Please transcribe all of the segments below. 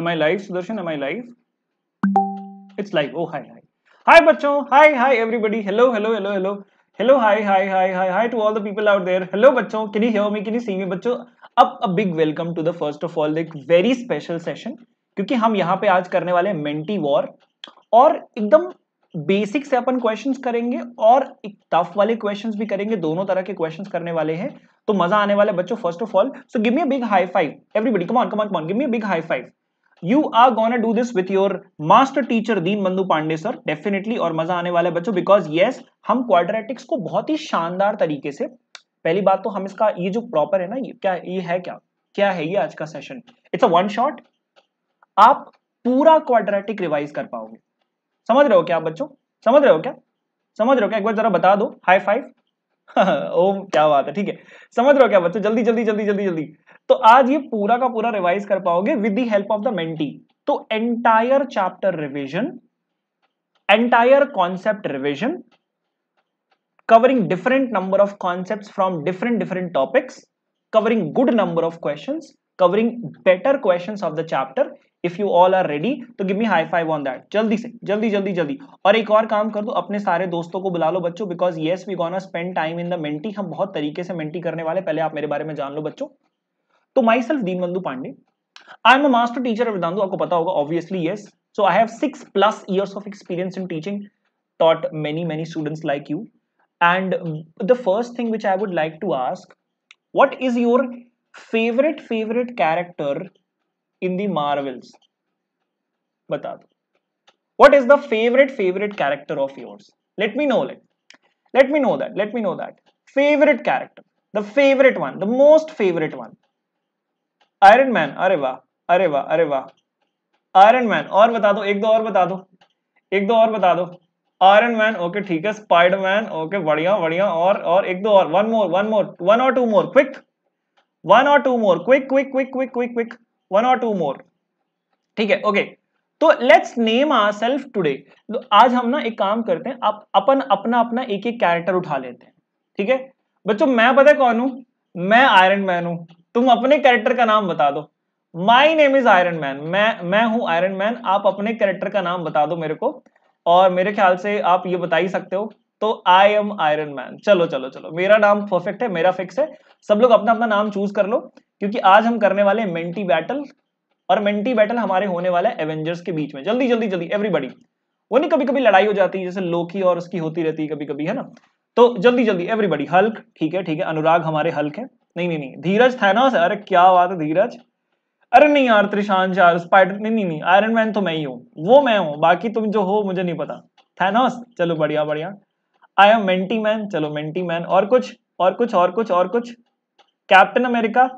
am i live sudarshan am i live it's live oh hi hi hi bachcho hi hi everybody hello hello hello hello hello hi hi hi hi hi to all the people out there hello bachcho can you hear me can you see me bachcho up a big welcome to the first of all like very special session क्योंकि हम यहाँ पे आज करने वाले हैं mentee war और एकदम बेसिक से अपन क्वेश्चंस करेंगे और एक टफ वाले क्वेश्चंस भी करेंगे दोनों तरह के क्वेश्चंस करने वाले हैं तो मजा आने वाला है बच्चों first of all so give me a big high five everybody come on come on come on give me a big high five you are gonna do this with your master teacher Deen Bandhu Pandey sir definitely और मजा आने वाला है बच्चों because yes हम quadratics को बहुत ही शानदार तरीके से पहली बात तो हम इसका ये जो प्रॉपर है ना ये क्या ये है क्या क्या है ये आज का session it's a one shot आप पूरा क्वाड्रेटिक रिवाइज कर पाओगे समझ रहे हो क्या आप बच्चों समझ रहे हो क्या समझ रहे हो क्या एक बार जरा बता दो हाई फाइव ओम क्या बात है ठीक है समझ रहे हो क्या बच्चों जल्दी जल्दी जल्दी जल्दी जल्दी तो आज ये पूरा का पूरा रिवाइज कर पाओगे with the help of the Menti तो entire chapter revision entire concept revision covering different number of concepts from different different topics covering good number of questions covering better questions of the chapter if you all are ready तो give me high five on that जल्दी से जल्दी जल्दी जल्दी और एक और काम कर दो अपने सारे दोस्तों को बुला लो बच्चों because yes we gonna spend time in the Menti हम बहुत तरीके से मेंटी करने वाले पहले आप मेरे बारे में जान लो बच्चों तो myself, self Deenbandhu I am a master teacher, teacher Vedantu आपको पता होगा obviously yes so I have six plus years of experience in taught many many students like you and the first thing which i would like to ask what is your favorite favorite character in the marvels bata do what is the favorite favorite character of yours let me know let, let me know that let me know that favorite character the favorite one the most favorite one Iron Man अरे वाह अरे वाह अरे वाह iron man और बता दो एक दो और बता दो एक दो और बता दो आयरन मैन ओके ठीक है स्पाइडरमैन ओके बढ़िया बढ़िया और और एक दो और one more one more one और टू मोर क्विक वन और two more quick quick quick quick quick quick one और टू मोर ठीक है ओके तो let's name our self today तो आज हम ना एक काम करते हैं आप अपन अपना अपना एक एक कैरेक्टर उठा लेते हैं ठीक है बच्चों मैं पता कौन हूं मैं आयरन मैन हूं तुम अपने कैरेक्टर का नाम बता दो my name is Iron Man मैं मैं हूं आयरन मैन आप अपने कैरेक्टर का नाम बता दो मेरे को और मेरे ख्याल से आप ये बता ही सकते हो तो आई एम आयरन मैन चलो चलो चलो मेरा नाम परफेक्ट है मेरा फिक्स है सब लोग अपना अपना नाम चूज कर लो क्योंकि आज हम करने वाले मेंटी बैटल और मेंटी बैटल हमारे होने वाले एवेंजर्स के बीच में जल्दी जल्दी जल्दी एवरीबडी वो नहीं कभी कभी लड़ाई हो जाती है जैसे लोकी और उसकी होती रहती है कभी कभी है ना तो जल्दी जल्दी एवरीबडी हल्क ठीक है ठीक है अनुराग हमारे हल्क है नहीं नहीं नहीं धीरज थैनोस अरे क्या बात है धीरज अरे नहीं यार त्रिशान चार स्पाइडर नहीं नहीं नहीं आयरन मैन तो मैं ही हूँ वो मैं हूँ बाकी तुम जो हो मुझे नहीं पता थैनोस चलो बढ़िया बढ़िया आई एम मेंटी मैन चलो मेंटी मैन और कुछ और कुछ और कुछ और कुछ कैप्टन अमेरिका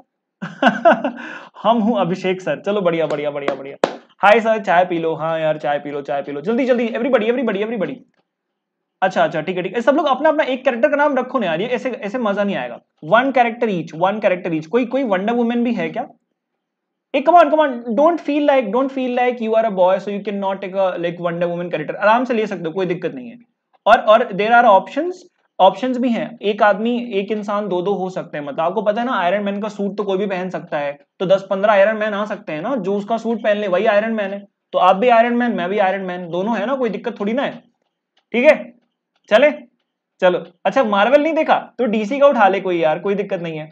हम हूँ अभिषेक सर चलो बढ़िया बढ़िया बढ़िया बढ़िया हाय सर चाय पी लो हाँ यार चाय पी लो चाय पी लो जल्दी जल्दी एवरीबडी एवरीबडी एवरीबडी अच्छा अच्छा ठीक है ठीक है सब लोग अपना अपना एक कैरेक्टर का नाम रखो ना यार ये ऐसे ऐसे मजा नहीं आएगा one character each one character each कोई कोई वंडर वुमेन भी है क्या एक come on come on don't feel like don't feel like you are a boy so you can not take a like Wonder Woman character आराम से ले सकते हो कोई दिक्कत नहीं है और और देर आर ऑप्शन ऑप्शन भी हैं एक आदमी एक इंसान दो दो हो सकते हैं मतलब आपको पता है ना आयरन मैन का सूट तो कोई भी पहन सकता है तो दस पंद्रह आयरन मैन आ सकते हैं ना जो उसका सूट पहन ले वही आयरन मैन है तो आप भी आयरन मैन मैं भी आयरन मैन दोनों है ना कोई दिक्कत थोड़ी ना है ठीक है चले चलो अच्छा मार्वल नहीं देखा तो डीसी का उठा ले कोई यार कोई दिक्कत नहीं है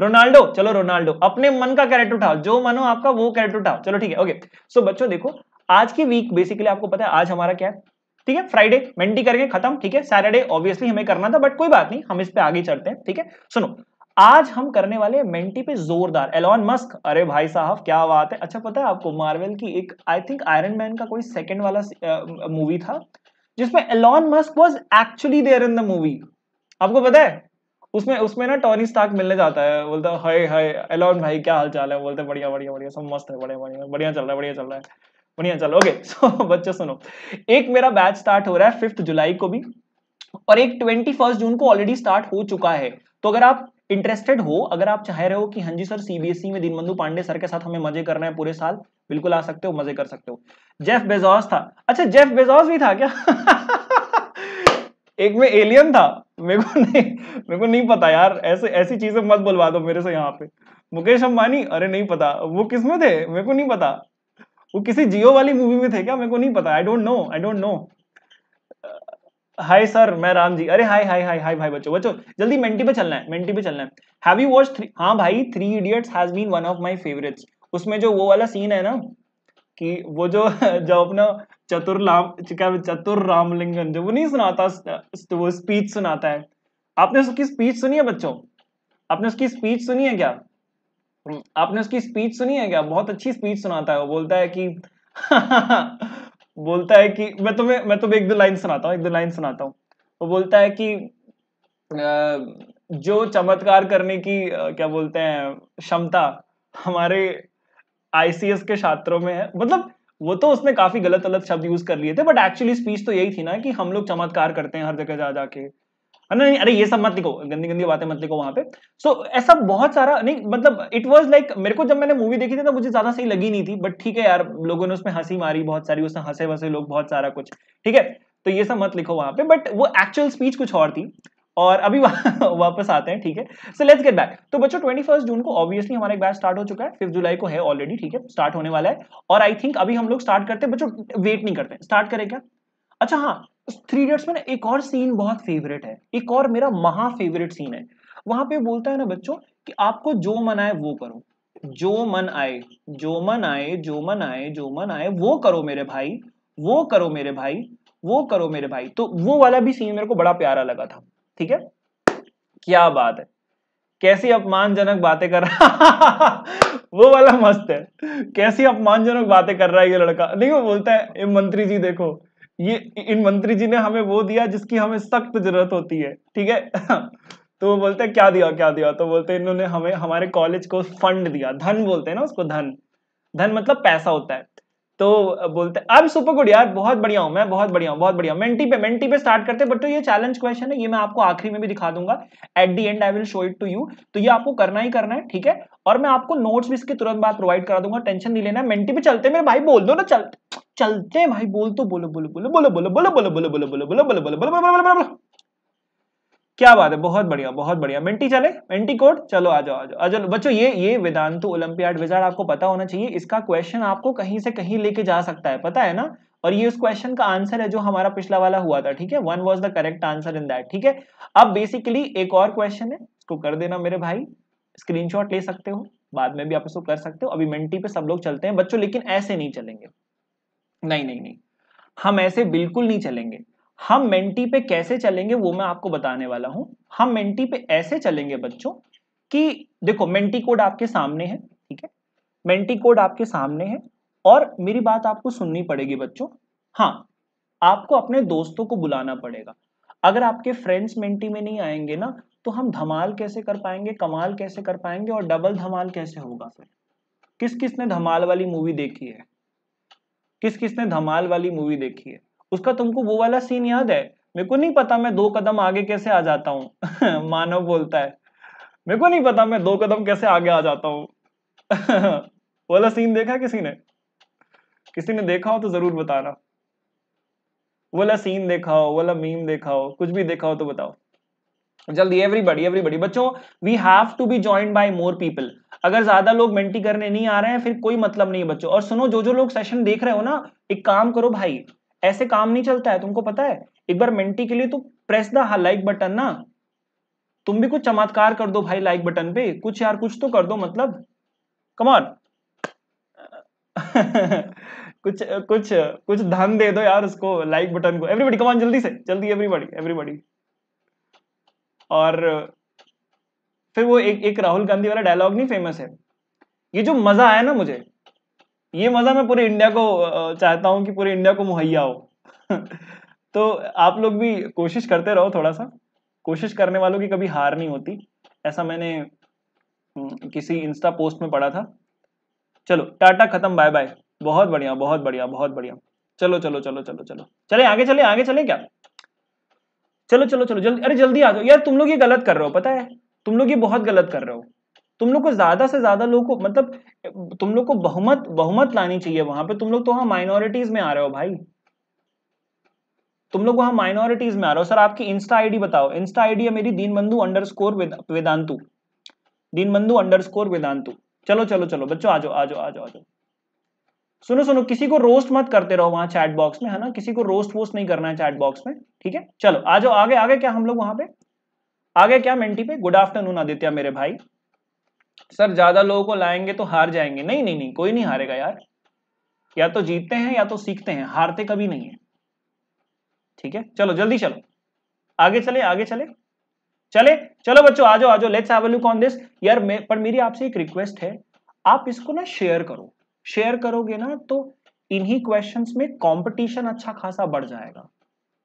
रोनाल्डो चलो रोनाल्डो अपने मन का कैरेक्टर उठाओ जो मन हो आपका वो कैरेक्टर उठाओ चलो ठीक है ओके सो बच्चों देखो आज की वीक बेसिकली आपको पता है आज हमारा क्या है ठीक है फ्राइडे मेंटी करके खत्म ठीक है सैटरडे ऑब्वियसली हमें करना था बट कोई बात नहीं हम इस पे आगे चलते हैं ठीक है सुनो आज हम करने वाले मेंटी पे जोरदार एलॉन मस्क अरे भाई साहब क्या बात है अच्छा पता है आपको मार्वल की एक आई थिंक आयरन मैन का कोई सेकंड वाला मूवी था जिसमें Elon Musk was actually there in the movie आपको पता है उसमें उसमें ना टॉनी स्टार्क मिलने जाता है बोलता हाय हाय एलॉन भाई क्या हाल चाल है बोलते बढ़िया बढ़िया बढ़िया सब मस्त है बढ़िया बढ़िया बढ़िया चल रहा है बढ़िया चल रहा है बढ़िया चलो ओके सो बच्चे सुनो एक मेरा बैच स्टार्ट हो रहा है फिफ्थ जुलाई को भी और एक ट्वेंटी फर्स्ट जून को ऑलरेडी स्टार्ट हो चुका है तो अगर आप इंटरेस्टेड हो अगर आप चाह रहे हो कि हाँ जी सर सीबीएसई e में दीनबंधु पांडे सर के साथ हमें मजे करना है पूरे साल बिल्कुल आ सकते हो मजे कर सकते हो जेफ बेजोस था अच्छा जेफ बेजोस भी था क्या एक में एलियन था मेरे को नहीं मेरे को नहीं पता यार ऐसे ऐसी चीजें मत बुलवा दो मेरे से यहाँ पे मुकेश अंबानी अरे नहीं पता वो किस में थे मेरे को नहीं पता वो किसी जियो वाली मूवी में थे क्या मेरे को नहीं पता I don't know I don't know hi sir मैं राम जी अरे हाय हाय हाय हाय भाई बच्चों बच्चों जल्दी मेंटी पे चलना है मेंटी पे चलना है हैव यू वॉच थ्री हाँ भाई three idiots has been one of my favourites उसमें जो वो वाला सीन है ना कि वो जो जो अपना चतुर लाम क्या चतुर रामलिंगन जो वो नहीं सुनाता तो वो स्पीच सुनाता है आपने उसकी स्पीच सुनी है बच्चों आपने उसकी स्पीच सुनी है क्या आपने उसकी स्पीच सुनी है क्या बहुत अच्छी स्पीच सुनाता है वो बोलता है कि बोलता है कि मैं तुम्हें मैं तुम्हें एक दो लाइन सुनाता हूँ एक दो लाइन सुनाता हूँ वो बोलता है कि जो चमत्कार करने की क्या बोलते हैं क्षमता हमारे आईसीएस के छात्रों में है मतलब वो तो उसने काफी गलत गलत शब्द यूज कर लिए थे बट एक्चुअली स्पीच तो यही थी ना कि हम लोग चमत्कार करते हैं हर जगह जा जाके ना नहीं अरे ये सब मत लिखो गंदी गंदी बातें मत लिखो वहां पे सो so, ऐसा बहुत सारा नहीं मतलब इट वाज लाइक मेरे को जब मैंने मूवी देखी थी तो मुझे ज्यादा सही लगी नहीं थी बट ठीक है यार लोगों ने उसमें हंसी मारी बहुत सारी उसमें हंसे वसे लोग बहुत सारा कुछ ठीक है तो ये सब मत लिखो वहां पे बट वो एक्चुअल स्पीच कुछ और थी और अभी वापस आते हैं ठीक है सो लेट्स गेट बैक तो बच्चों ट्वेंटी फर्स्ट जून को ऑब्वियसली हमारा एक बैच स्टार्ट हो चुका है फिफ्थ जुलाई को है ऑलरेडी ठीक है स्टार्ट होने वाला है और आई थिंक अभी हम लोग स्टार्ट करते हैं बच्चों वेट नहीं करते स्टार्ट करें क्या अच्छा हाँ थ्री इडियट्स में ना एक और सीन बहुत फेवरेट है एक और मेरा महा फेवरेट सीन है वहां पे बोलता है ना बच्चों कि आपको जो मन आए वो करो जो मन आए जो मन आए जो मन आए जो मन आए वो करो मेरे भाई वो करो मेरे भाई वो करो मेरे भाई तो वो वाला भी सीन मेरे को बड़ा प्यारा लगा था ठीक है क्या बात है कैसी अपमानजनक बातें कर रहा वो वाला मस्त है कैसी अपमानजनक बातें कर रहा है ये लड़का नहीं वो बोलता है ये मंत्री जी देखो ये इन मंत्री जी ने हमें वो दिया जिसकी हमें सख्त जरूरत होती है ठीक है तो वो बोलते हैं क्या दिया क्या दिया तो बोलते हैं इन्होंने हमें हमारे कॉलेज को फंड दिया धन बोलते हैं ना उसको धन धन मतलब पैसा होता है तो बोलते अब सुपर गुड यार बहुत बढ़िया हूं मैं बहुत बढ़िया हूं बहुत बढ़िया मेंटी पे मेंटी पे स्टार्ट करते बट तो ये चैलेंज क्वेश्चन है ये मैं आपको आखिरी में भी दिखा दूंगा at the end I will show it to you तो ये आपको करना ही करना है ठीक है और मैं आपको नोट्स भी इसके तुरंत बाद प्रोवाइड करा दूंगा टेंशन नहीं लेना मेंटी पे चलते मेरे भाई बोल दो ना चल चलते भाई बोल तो बोलो बोलो बोलो बोलो बोलो बोलो बोलो बोलो बोलो बोलो बोलो बोलो बोलो बोलो बोलो बोलो क्या बात है बहुत बढ़िया बहुत बढ़िया मेंटी चले मेंटी कोड चलो आ जाओ आ जाओ अजल अच्छा, बच्चों ये ये वेदांतु ओलंपियाड विजार्ड आपको पता होना चाहिए इसका क्वेश्चन आपको कहीं से कहीं लेके जा सकता है पता है ना और ये उस क्वेश्चन का आंसर है जो हमारा पिछला वाला हुआ था ठीक है one was the correct answer in that ठीक है अब बेसिकली एक और क्वेश्चन है इसको कर देना मेरे भाई स्क्रीन ले सकते हो बाद में भी आप इसको कर सकते हो अभी मेंटी पे सब लोग चलते हैं बच्चों लेकिन ऐसे नहीं चलेंगे नहीं नहीं नहीं हम ऐसे बिल्कुल नहीं चलेंगे हम मेंटी पे कैसे चलेंगे वो मैं आपको बताने वाला हूं हम मेंटी पे ऐसे चलेंगे बच्चों कि देखो मेंटी कोड आपके सामने है ठीक है मेंटी कोड आपके सामने है और मेरी बात आपको सुननी पड़ेगी बच्चों हाँ आपको अपने दोस्तों को बुलाना पड़ेगा अगर आपके फ्रेंड्स मेंटी में नहीं आएंगे ना तो हम धमाल कैसे कर पाएंगे कमाल कैसे कर पाएंगे और डबल धमाल कैसे होगा फिर किस किसने धमाल वाली मूवी देखी है किस किसने धमाल वाली मूवी देखी है उसका तुमको वो वाला सीन याद है मेरे को नहीं पता मैं दो कदम आगे कैसे आ जाता हूँ मानव बोलता है मेरे को नहीं पता मैं दो कदम कैसे आगे आ जाता हूँ वाला सीन देखा किसी ने किसी ने देखा हो तो जरूर बताना वाला सीन देखा हो वाला मीम देखा हो कुछ भी देखा हो तो बताओ जल्दी एवरीबडी एवरीबडी बच्चों we have to be join by more people अगर ज्यादा लोग मेंटी करने नहीं आ रहे हैं फिर कोई मतलब नहीं है बच्चों और सुनो जो जो लोग सेशन देख रहे हो ना एक काम करो भाई ऐसे काम नहीं चलता है तुमको पता है एक बार मिनटी के लिए तो प्रेस द लाइक बटन ना तुम भी कुछ चमत्कार कर दो भाई लाइक बटन पे कुछ यार कुछ तो कर दो मतलब कमॉन कुछ कुछ कुछ धन दे दो यार उसको लाइक बटन को एवरीबडी कमॉन जल्दी से जल्दी एवरीबडी एवरीबडी और फिर वो एक एक राहुल गांधी वाला डायलॉग नहीं फेमस है ये जो मजा आया ना मुझे ये मजा मैं पूरे इंडिया को चाहता हूँ कि पूरे इंडिया को मुहैया हो तो आप लोग भी कोशिश करते रहो थोड़ा सा कोशिश करने वालों की कभी हार नहीं होती ऐसा मैंने हम्म, किसी इंस्टा पोस्ट में पढ़ा था चलो टाटा खत्म बाय बाय बहुत बढ़िया बहुत बढ़िया बहुत बढ़िया चलो चलो चलो चलो चलो चले आगे चले आगे चले क्या चलो चलो चलो जल्दी अरे जल्दी आ जाओ यार तुम लोग ये गलत कर रहे हो पता है तुम लोग ये बहुत गलत कर रहे हो तुम लोग को ज्यादा से ज्यादा लोग को मतलब तुम लोग को बहुमत बहुमत लानी चाहिए वहां पे तुम लोग तो वहां माइनॉरिटीज में आ रहे हो भाई तुम लोग वहां माइनॉरिटीज में आ रहे हो सर आपकी इंस्टा आईडी बताओ इंस्टा आईडी है मेरी Deenbandhu underscore Vedantu Deenbandhu underscore Vedantu चलो चलो चलो बच्चों आ जाओ आ जाओ आ जाओ आ जाओ सुनो सुनो किसी को रोस्ट मत करते रहो वहां चैट बॉक्स में है ना किसी को रोस्ट वोस्ट नहीं करना है चैट बॉक्स में ठीक है चलो आ जाओ आगे आगे क्या हम लोग वहां पे आगे क्या मेंटी पे गुड आफ्टरनून आदित्य मेरे भाई सर ज्यादा लोगों को लाएंगे तो हार जाएंगे नहीं नहीं नहीं कोई नहीं हारेगा यार या तो जीतते हैं या तो सीखते हैं हारते कभी नहीं है ठीक है चलो जल्दी चलो आगे चले आगे चले चले चलो बच्चों आ जाओ आ जाओ let's have a look on this यार मे, पर मेरी आपसे एक रिक्वेस्ट है आप इसको ना शेयर करो शेयर करोगे ना तो इन्हीं क्वेश्चंस में कंपटीशन अच्छा खासा बढ़ जाएगा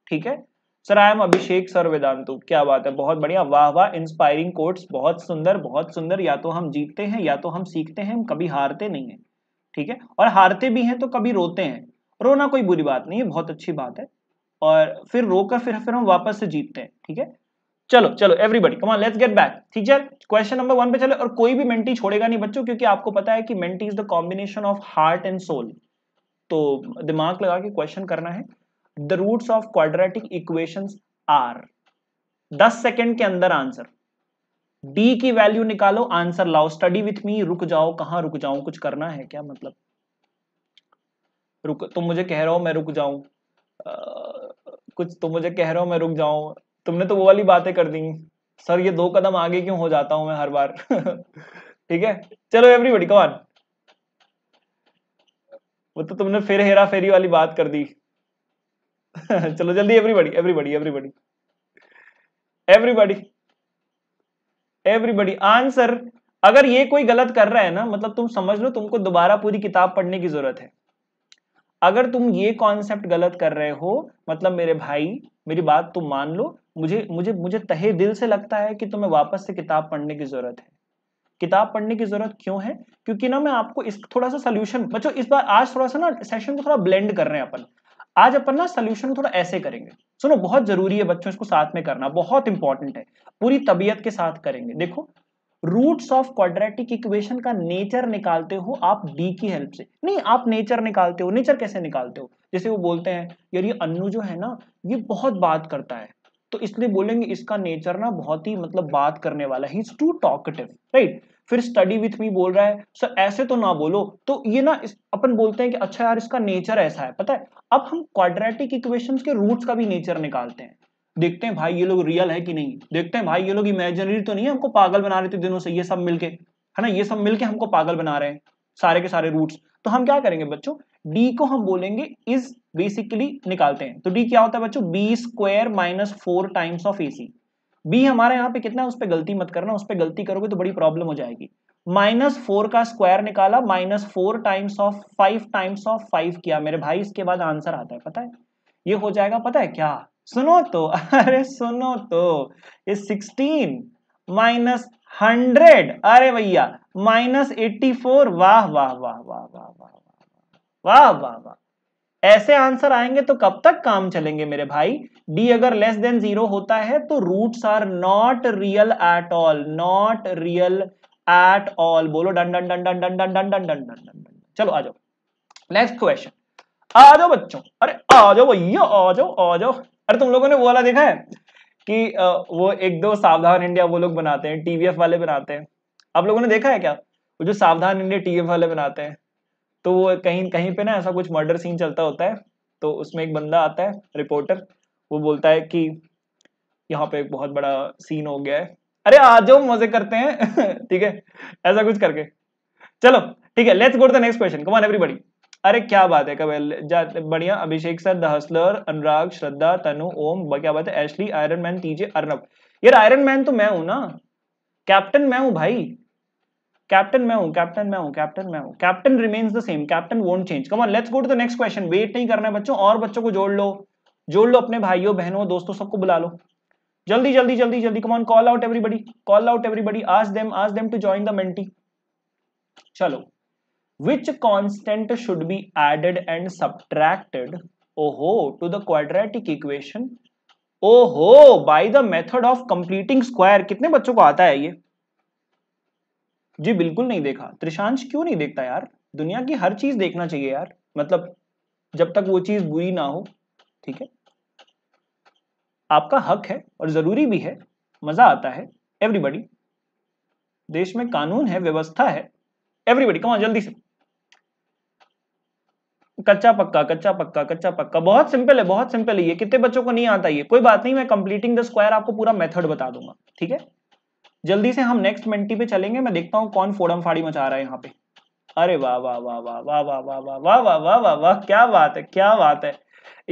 ठीक है sir I am Abhishek sir Vedantu क्या बात है बहुत बढ़िया वाह वाह इंस्पायरिंग कोर्ट्स बहुत सुंदर बहुत सुंदर या तो हम जीतते हैं या तो हम सीखते हैं हम कभी हारते नहीं है ठीक है और हारते भी हैं तो कभी रोते हैं रोना कोई बुरी बात नहीं है बहुत अच्छी बात है और फिर रोकर फिर फिर हम वापस से जीतते हैं ठीक है चलो चलो everybody come on let's get back ठीक है क्वेश्चन नंबर वन पे चले और कोई भी मेंटी छोड़ेगा नहीं बच्चों क्योंकि आपको पता है कि Menti is the combination of heart and soul तो दिमाग लगा के क्वेश्चन करना है the roots of quadratic equations are दस सेकेंड के अंदर आंसर डी की वैल्यू निकालो आंसर लाओ स्टडी विथ मी रुक जाओ कहां रुक जाओ कुछ करना है क्या मतलब रुक तुम मुझे कह रहे हो मैं रुक जाऊं कुछ तुम मुझे कह रहे हो मैं रुक जाऊं तुमने तो वो वाली बातें कर दी सर ये दो कदम आगे क्यों हो जाता हूं मैं हर बार ठीक है चलो एवरीबडी कमान वो तो तुमने फिर हेरा फेरी वाली बात कर दी चलो जल्दी everybody everybody everybody everybody everybody answer अगर ये कोई गलत कर रहा है ना मतलब तुम समझ लो तुमको दोबारा पूरी किताब पढ़ने की जरूरत है अगर तुम ये कॉन्सेप्ट गलत कर रहे हो मतलब मेरे भाई मेरी बात तुम मान लो मुझे मुझे मुझे तहे दिल से लगता है कि तुम्हें वापस से किताब पढ़ने की जरूरत है किताब पढ़ने की जरूरत क्यों है क्योंकि ना मैं आपको इस थोड़ा सा सोल्यूशन बच्चों इस बार आज थोड़ा सा ना सेशन को थोड़ा ब्लेंड कर रहे हैं अपन आज अपन ना सोल्यूशन थोड़ा ऐसे करेंगे सुनो बहुत जरूरी है बच्चों इसको साथ में करना बहुत इंपॉर्टेंट है पूरी तबीयत के साथ करेंगे देखो रूट्स ऑफ क्वाड्रेटिक इक्वेशन का नेचर निकालते हो आप डी की हेल्प से नहीं आप नेचर निकालते हो नेचर कैसे निकालते हो जैसे वो बोलते हैं यार ये अन्नू जो है ना ये बहुत बात करता है तो इसलिए बोलेंगे इसका नेचर ना बहुत ही मतलब बात करने वाला ही टू टॉकटिव राइट फिर स्टडी विथ मी बोल रहा है सर ऐसे तो ना बोलो तो ये ना अपन बोलते हैं कि अच्छा यार इसका नेचर ऐसा है पता है अब हम क्वाड्रेटिक इक्वेशन के रूट्स का भी नेचर निकालते हैं देखते हैं भाई ये लोग रियल है कि नहीं देखते हैं भाई ये लोग इमेजिनरी तो नहीं है हमको पागल बना रहे थे दिनों से ये सब मिलके है ना ये सब मिलके हमको पागल बना रहे हैं सारे के सारे रूट्स तो हम क्या करेंगे बच्चों डी को हम बोलेंगे इज बेसिकली निकालते हैं तो डी क्या होता है बच्चों B square minus four times of A C B हमारे यहाँ पे कितना है उस पर गलती मत करना उस पर गलती करोगे तो बड़ी प्रॉब्लम हो जाएगी माइनस फोर का स्क्वायर निकाला minus four times of five times of five किया मेरे भाई इसके बाद आंसर आता है पता है ये हो जाएगा पता है क्या सुनो तो अरे सुनो तो ये सिक्सटीन माइनस हंड्रेड अरे भैया माइनस एट्टी फोर वाह वाह वाह वाह वाह वाह वाह वाह वाह वाह ऐसे आंसर आएंगे तो कब तक काम चलेंगे मेरे भाई डी अगर लेस देन जीरो होता है तो roots are not real at all not real at all बोलो done done done done done done done done done done done चलो आ जाओ नेक्स्ट क्वेश्चन आ जाओ बच्चों अरे आ जाओ भैया आ जाओ आ जाओ अरे तुम लोगों ने वो वाला देखा है कि वो एक दो सावधान इंडिया वो लोग बनाते हैं टीवीएफ वाले बनाते हैं आप लोगों ने देखा है क्या वो जो सावधान इंडिया टीवीएफ वाले बनाते हैं तो वो कहीं कहीं पे ना ऐसा कुछ मर्डर सीन चलता होता है तो उसमें एक बंदा आता है रिपोर्टर वो बोलता है कि यहाँ पे एक बहुत बड़ा सीन हो गया है अरे आ जाओ मजे करते हैं ठीक है ऐसा कुछ करके चलो ठीक है let's go to the next question come on everybody अरे क्या बात है कबल बढ़िया अभिषेक सर द अनुराग श्रद्धा तनु ओम क्या बात है Ashley Iron Man TJ Arnab यार आयरन मैन तो मैं हूं ना कैप्टन मैं हूं भाई कैप्टन मैं हूं कैप्टन मैं हूं कैप्टन मैं हूं captain remains the same captain won't change come on let's go to the next question wait नहीं करना है बच्चों और बच्चों को जोड़ लो जोड़ लो अपने भाइयों बहनों दोस्तों सबको बुला लो जल्दी जल्दी जल्दी जल्दी come on call out everybody call out everybody ask them ask them to join the Menti चलो which constant should be added and subtracted ओहो टू द क्वाड्रेटिक इक्वेशन ओहो by the method of completing square कितने बच्चों को आता है ये जी बिल्कुल नहीं देखा त्रिशांश क्यों नहीं देखता यार दुनिया की हर चीज देखना चाहिए यार मतलब जब तक वो चीज बुरी ना हो ठीक है आपका हक है और जरूरी भी है मजा आता है एवरीबडी देश में कानून है व्यवस्था है एवरीबडी कमा जल्दी से कच्चा पक्का कच्चा पक्का कच्चा पक्का बहुत सिंपल है बहुत सिंपल है ये कितने बच्चों को नहीं आता ये कोई बात नहीं मैं कंप्लीटिंग द स्क्वायर आपको पूरा मेथड बता दूंगा ठीक है जल्दी से हम नेक्स्ट मेंटी पे चलेंगे मैं देखता हूँ कौन फोड़म फाड़ी मचा रहा है यहाँ पे अरे वाह वाह वाह वाह वाह वाह वाह वाह वाह वाह वाह वाह वाह क्या बात है क्या बात है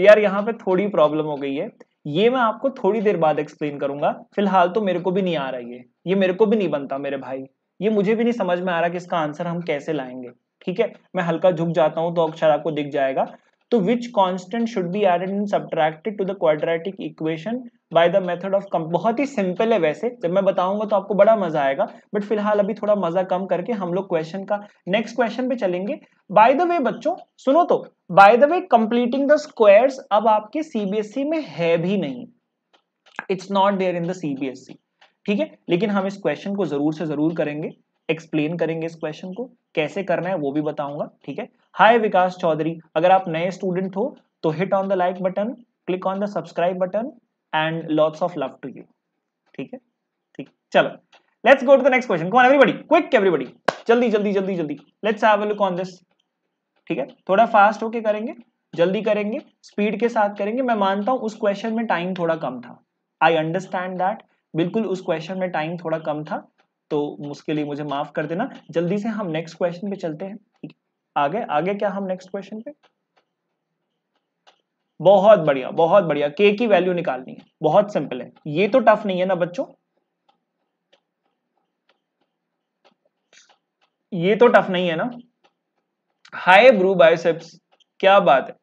यार यहाँ पे थोड़ी प्रॉब्लम हो गई है ये मैं आपको थोड़ी देर बाद एक्सप्लेन करूंगा फिलहाल तो मेरे को भी नहीं आ रहा ये ये मेरे को भी नहीं बनता मेरे भाई ये मुझे भी नहीं समझ में आ रहा कि इसका आंसर हम कैसे लाएंगे ठीक है मैं हल्का झुक जाता हूं तो अक्षर आपको दिख जाएगा तो which constant should be added in subtracted to the quadratic equation by the method of come बहुत ही सिंपल है वैसे जब मैं बताऊंगा तो आपको बड़ा मजा आएगा बट फिलहाल अभी थोड़ा मजा कम करके हम लोग क्वेश्चन का नेक्स्ट क्वेश्चन पे चलेंगे बाय द वे बच्चों सुनो तो by the way completing the squares अब आपके सीबीएसई e में है भी नहीं it's not there in the CBSE ठीक है लेकिन हम इस क्वेश्चन को जरूर से जरूर करेंगे एक्सप्लेन करेंगे इस क्वेश्चन को कैसे करना है वो भी बताऊंगा ठीक है हाय विकास चौधरी अगर आप नए स्टूडेंट हो तो hit on the like button click on the subscribe button and lots of love to you ठीक है ठीक चलो let's go to the next question कौन एवरीबडी क्विक एवरीबडी जल्दी जल्दी जल्दी जल्दी let's have a look on this ठीक है थोड़ा फास्ट होके करेंगे जल्दी करेंगे स्पीड के साथ करेंगे मैं मानता हूं उस क्वेश्चन में टाइम थोड़ा कम था आई अंडरस्टैंड दैट बिल्कुल उस क्वेश्चन में टाइम थोड़ा कम था तो उसके लिए मुझे माफ कर देना जल्दी से हम नेक्स्ट क्वेश्चन पे चलते हैं आगे आगे क्या हम नेक्स्ट क्वेश्चन पे बहुत बढ़िया बहुत बढ़िया के की वैल्यू निकालनी है बहुत सिंपल है ये तो टफ नहीं है ना बच्चों ये तो टफ नहीं है ना हाय ब्रू बायसेप्स क्या बात है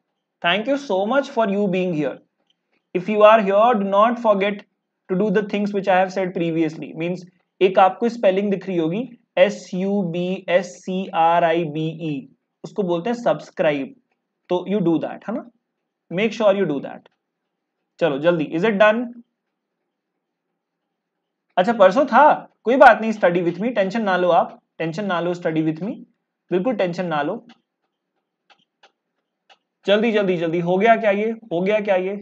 thank you so much for you being here if you are here do not forget to do the things which I have said previously means एक आपको स्पेलिंग दिख रही होगी S U B S C R I B E उसको बोलते हैं subscribe तो you do that है ना make sure you do that चलो जल्दी इज इट डन अच्छा परसों था कोई बात नहीं स्टडी विथ मी टेंशन ना लो आप टेंशन ना लो स्टडी विथ मी बिल्कुल टेंशन ना लो जल्दी जल्दी जल्दी हो गया क्या ये हो गया क्या ये